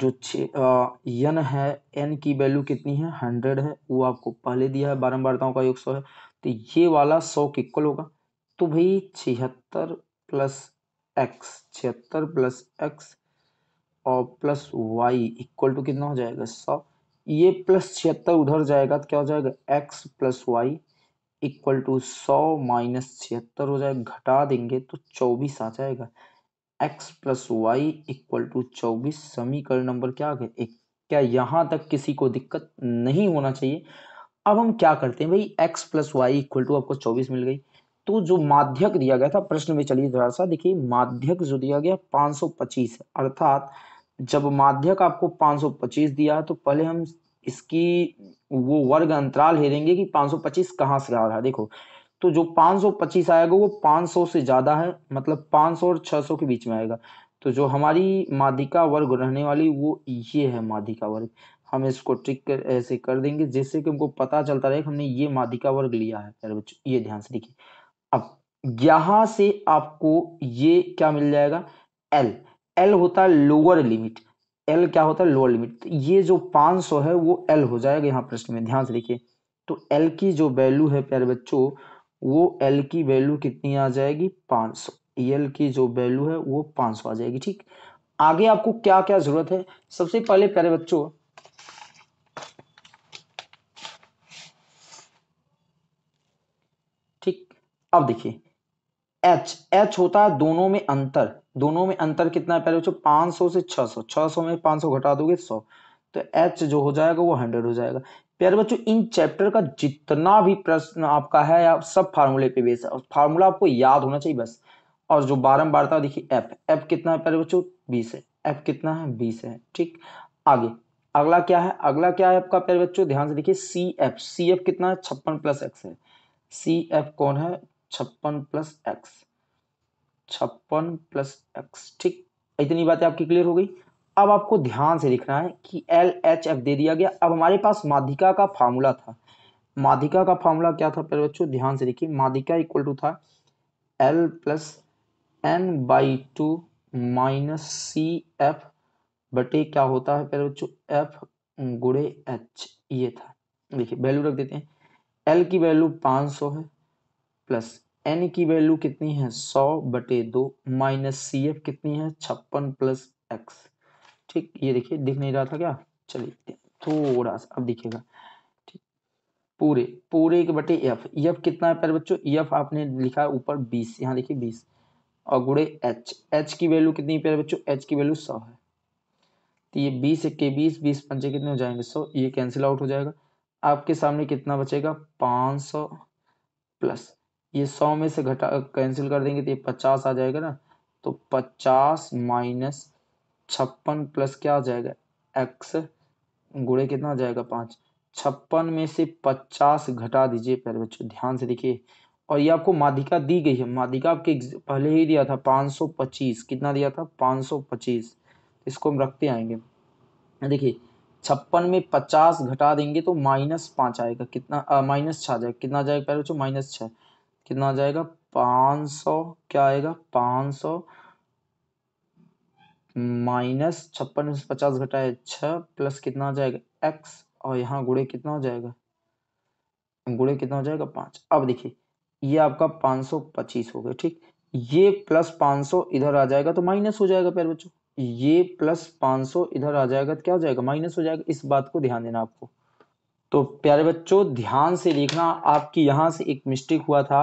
जो छन है एन की वैल्यू कितनी है हंड्रेड है वो आपको पहले दिया है बारंबारताओं का योग सौ है तो ये वाला सौ के इक्वल होगा तो भाई छिहत्तर प्लस एक्स छिहत्तर प्लस एक्स और प्लस वाई इक्वल टू कितना हो जाएगा सौ ये प्लस छिहत्तर उधर जाएगा तो क्या हो जाएगा x plus y equal to सौ माइनस छिहत्तर हो जाएगा घटा देंगे तो चौबीस आ जाएगा x plus y equal to चौबीस समीकरण नंबर क्या आ गया एक क्या यहाँ तक किसी को दिक्कत नहीं होना चाहिए अब हम क्या करते हैं भाई x plus y equal to आपको चौबीस मिल गई तो जो माध्यक दिया गया था प्रश्न में चलिए थोड़ा सा देखिए माध्यक जो दिया गया पाँच सौ पच्चीस अर्थात जब माध्यक आपको 525 दिया तो पहले हम इसकी वो वर्ग अंतराल हेरेंगे कि 525 कहाँ से आ रहा है देखो तो जो 525 आएगा वो 500 से ज़्यादा है मतलब 500 और 600 के बीच में आएगा तो जो हमारी माधिका वर्ग रहने वाली वो ये है माधिका वर्ग हम इसको ट्रिक कर ऐसे कर देंगे जिससे कि हमको पता चलता रहे हमने ये माधिका वर्ग लिया है प्यारे बच्चों ये ध्यान से देखिए अब यहां से आपको ये क्या मिल जाएगा एल एल होता है लोअर लिमिट एल क्या होता है लोअर लिमिट तो ये जो 500 है वो एल हो जाएगा यहाँ प्रश्न में ध्यान से देखिए तो एल की जो वैल्यू है प्यारे बच्चों वो एल की वैल्यू कितनी आ जाएगी 500 एल की जो वैल्यू है वो 500 आ जाएगी ठीक आगे आपको क्या क्या जरूरत है सबसे पहले प्यारे बच्चों ठीक अब देखिए एच एच होता है दोनों में अंतर दोनों में अंतर कितना है पहले पांच सौ से छह सौ छह सौ में पांच सौ घटा दोगे सौ तो एच जो हो जाएगा वो हंड्रेड हो जाएगा प्यारे बच्चों इन चैप्टर का जितना भी प्रश्न आपका है आप सब फार्मूले पे बेस है फार्मूला आपको याद होना चाहिए बस और जो बारम्बारता देखिए एफ एफ कितना है प्यारे बच्चों बीस है एफ कितना है बीस है ठीक आगे अगला क्या है अगला क्या है आपका प्यारे बच्चों ध्यान से देखिए सी एफ सी एफ कितना है छप्पन प्लस एक्स है सी एफ कौन है छप्पन प्लस एक्स छप्पन प्लस एक्स ठीक इतनी बातें आपकी क्लियर हो गई अब आपको ध्यान से लिखना है कि एल एच एफ दे दिया गया अब हमारे पास माधिका का फार्मूला था माधिका का फार्मूला क्या था पहले बच्चों ध्यान से लिखिए माधिका इक्वल टू था l plus n by two minus c f बटे क्या होता है पहले बच्चों एफ गुड़े एच ये था देखिए वैल्यू रख देते हैं एल की वैल्यू पाँच सौ है प्लस एन की वैल्यू कितनी है सौ बटे दो माइनस सी एफ कितनी है छप्पन प्लस एक्स ठीक ये देखिए दिख नहीं रहा था क्या चलिए थोड़ा सा अब दिखेगा ठीक पूरे पूरे के बटे एफ एफ कितना है पहले बच्चों एफ आपने लिखा ऊपर बीस यहाँ देखिए बीस और गुड़े एच एच की वैल्यू कितनी पहले बच्चों एच की वैल्यू सौ है तो ये बीस इक्के बीस बीस पंचे कितने हो जाएंगे सौ ये कैंसिल आउट हो जाएगा आपके सामने कितना बचेगा पाँच सौ प्लस ये सौ में से घटा कैंसिल कर देंगे तो ये पचास आ जाएगा ना तो पचास माइनस छप्पन प्लस क्या आ जाएगा एक्स गुड़े कितना आ जाएगा पाँच छप्पन में से पचास घटा दीजिए प्यारे बच्चों ध्यान से देखिए और ये आपको माधिका दी गई है माधिका आपके पहले ही दिया था पाँच सौ पच्चीस कितना दिया था पाँच सौ पच्चीस इसको हम रखते आएंगे देखिए छप्पन में पचास घटा देंगे तो माइनस पाँच आएगा कितना माइनस छः आ जाएगा कितना आ जाएगा पहले बच्चों माइनस छः कितना आ जाएगा पाँच सौ क्या आएगा पाँच सौ माइनस छप्पन में से पचास घटाए छ प्लस कितना आ जाएगा एक्स और यहाँ गुड़े कितना हो जाएगा गुड़े कितना हो जाएगा पाँच अब देखिए ये आपका पाँच सौ पच्चीस हो गया ठीक ये प्लस पाँच सौ इधर आ जाएगा तो माइनस हो जाएगा प्यारे बच्चों ये प्लस पाँच सौ इधर आ जाएगा तो क्या हो जाएगा माइनस हो जाएगा इस बात को ध्यान देना आपको तो प्यारे बच्चों ध्यान से देखना आपकी यहाँ से एक मिस्टेक हुआ था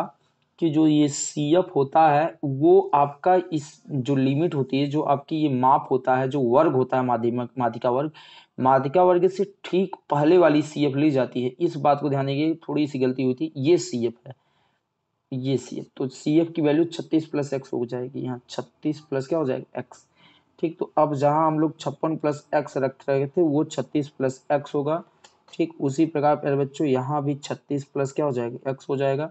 कि जो ये सी एफ होता है वो आपका इस जो लिमिट होती है जो आपकी ये माप होता है जो वर्ग होता है माध्यमिक माध्यिका वर्ग माध्यिका वर्ग से ठीक पहले वाली सी एफ ली जाती है इस बात को ध्यान देंगे थोड़ी सी गलती हुई थी ये सी एफ है ये सी एफ तो सी एफ की वैल्यू छत्तीस प्लस एक्स हो जाएगी यहाँ छत्तीस प्लस क्या हो जाएगा एक्स ठीक तो अब जहाँ हम लोग छप्पन प्लस एक्स रख रहे थे वो छत्तीस प्लस एक्स होगा ठीक उसी प्रकार प्यारे बच्चों यहाँ भी छत्तीस प्लस क्या हो जाएगा एक्स हो जाएगा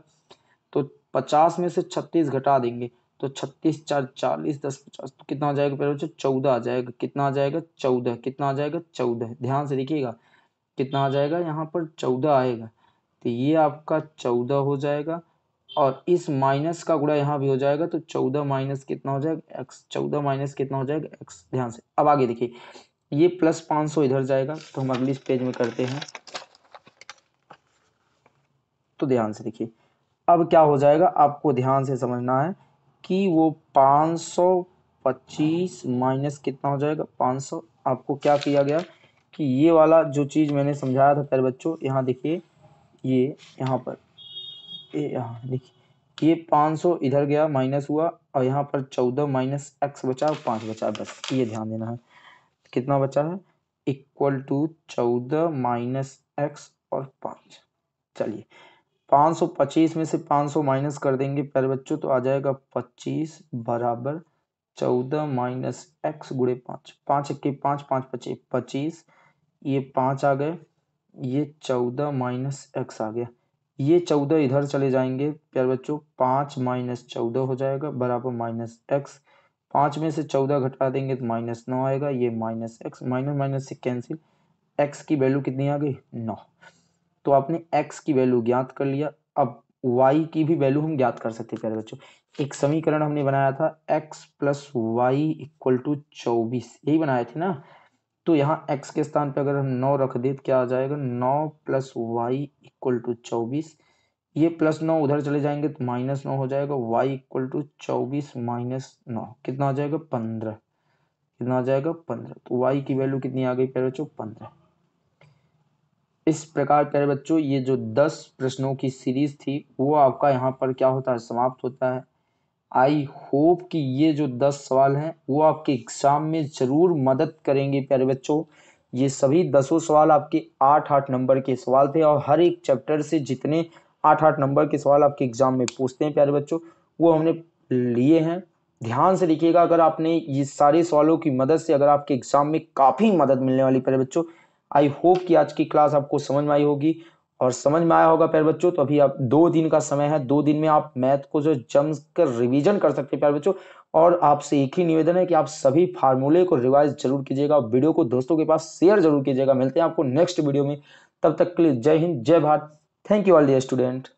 तो पचास में से छत्तीस घटा देंगे तो छत्तीस चार चालीस दस पचास तो कितना आ जाएगा प्यारे बच्चों चौदह आ जाएगा कितना आ जाएगा चौदह कितना आ जाएगा चौदह ध्यान से देखिएगा कितना आ जाएगा यहाँ पर चौदह आएगा तो ये आपका चौदह हो जाएगा और इस माइनस का गुड़ा यहाँ भी हो जाएगा तो चौदह माइनस कितना हो जाएगा एक्स चौदह माइनस कितना हो जाएगा एक्स ध्यान से अब आगे देखिए ये प्लस पाँच सौ इधर जाएगा तो हम अगली पेज में करते हैं तो ध्यान से देखिए अब क्या हो जाएगा आपको ध्यान से समझना है कि वो पाँच सौ पच्चीस माइनस कितना हो जाएगा पाँच सौ आपको क्या किया गया कि ये वाला जो चीज़ मैंने समझाया था तेरे बच्चों यहाँ देखिए ये यहाँ पर ये यहाँ देखिए ये पाँच सौ इधर गया माइनस हुआ और यहाँ पर चौदह माइनस एक्स बचा और पाँच बचा बस ये ध्यान देना है कितना बचा है इक्वल टू चौदह माइनस एक्स और पाँच चलिए पच्चीस में से पाँच सौ माइनस कर देंगे प्यारे बच्चों तो आ जाएगा पच्चीस बराबर चौदह माइनस एक्स गुड़े पाँच पाँच इक्के पाँच पाँच पच्चीस पच्चीस ये पाँच आ गए ये चौदह माइनस एक्स आ गया ये चौदह इधर चले जाएंगे प्यारे बच्चों पाँच माइनस चौदह हो जाएगा बराबर माइनस एक्स पांच में से चौदह घटा देंगे तो माइनस नौ आएगा ये माइनस एक्स माइनस माइनस से कैंसिल एक्स की वैल्यू कितनी आ गई नौ तो आपने एक्स की वैल्यू ज्ञात कर लिया अब वाई की भी वैल्यू हम ज्ञात कर सकते प्यारे बच्चों एक समीकरण हमने बनाया था x plus y equal to चौबीस यही बनाए थे ना तो यहाँ एक्स के स्थान पर अगर हम नौ रख दे तो क्या आ जाएगा नौ प्लस वाई इक्वल टू चौबीस ये प्लस नौ उधर चले जाएंगे तो माइनस नौ हो जाएगा वाई इक्वल टू चौबीस माइनस नौ कितना आ जाएगा पंद्रह कितना आ जाएगा पंद्रह तो वाई की वैल्यू कितनी आ गई प्यारे बच्चों पंद्रह इस प्रकार प्यारे बच्चों ये जो दस प्रश्नों की सीरीज थी वो आपका यहाँ पर क्या होता है समाप्त होता है आई होप कि ये जो दस सवाल हैं वो आपके एग्जाम में ज़रूर मदद करेंगे प्यारे बच्चों ये सभी दसों सवाल आपके आठ आठ नंबर के सवाल थे और हर एक चैप्टर से जितने आठ आठ नंबर के सवाल आपके एग्जाम में पूछते हैं प्यारे बच्चों वो हमने लिए हैं ध्यान से लिखिएगा अगर आपने ये सारे सवालों की मदद से अगर आपके एग्जाम में काफ़ी मदद मिलने वाली प्यारे बच्चों आई होप कि आज की क्लास आपको समझ में आई होगी और समझ में आया होगा प्यारे बच्चों तो अभी आप दो दिन का समय है दो दिन में आप मैथ को जो जम कर रिविजन कर सकते हैं प्यारे बच्चों और आपसे एक ही निवेदन है कि आप सभी फार्मूले को रिवाइज जरूर कीजिएगा वीडियो को दोस्तों के पास शेयर जरूर कीजिएगा मिलते हैं आपको नेक्स्ट वीडियो में तब तक के लिए जय हिंद जय Bharat Thank you all dear student.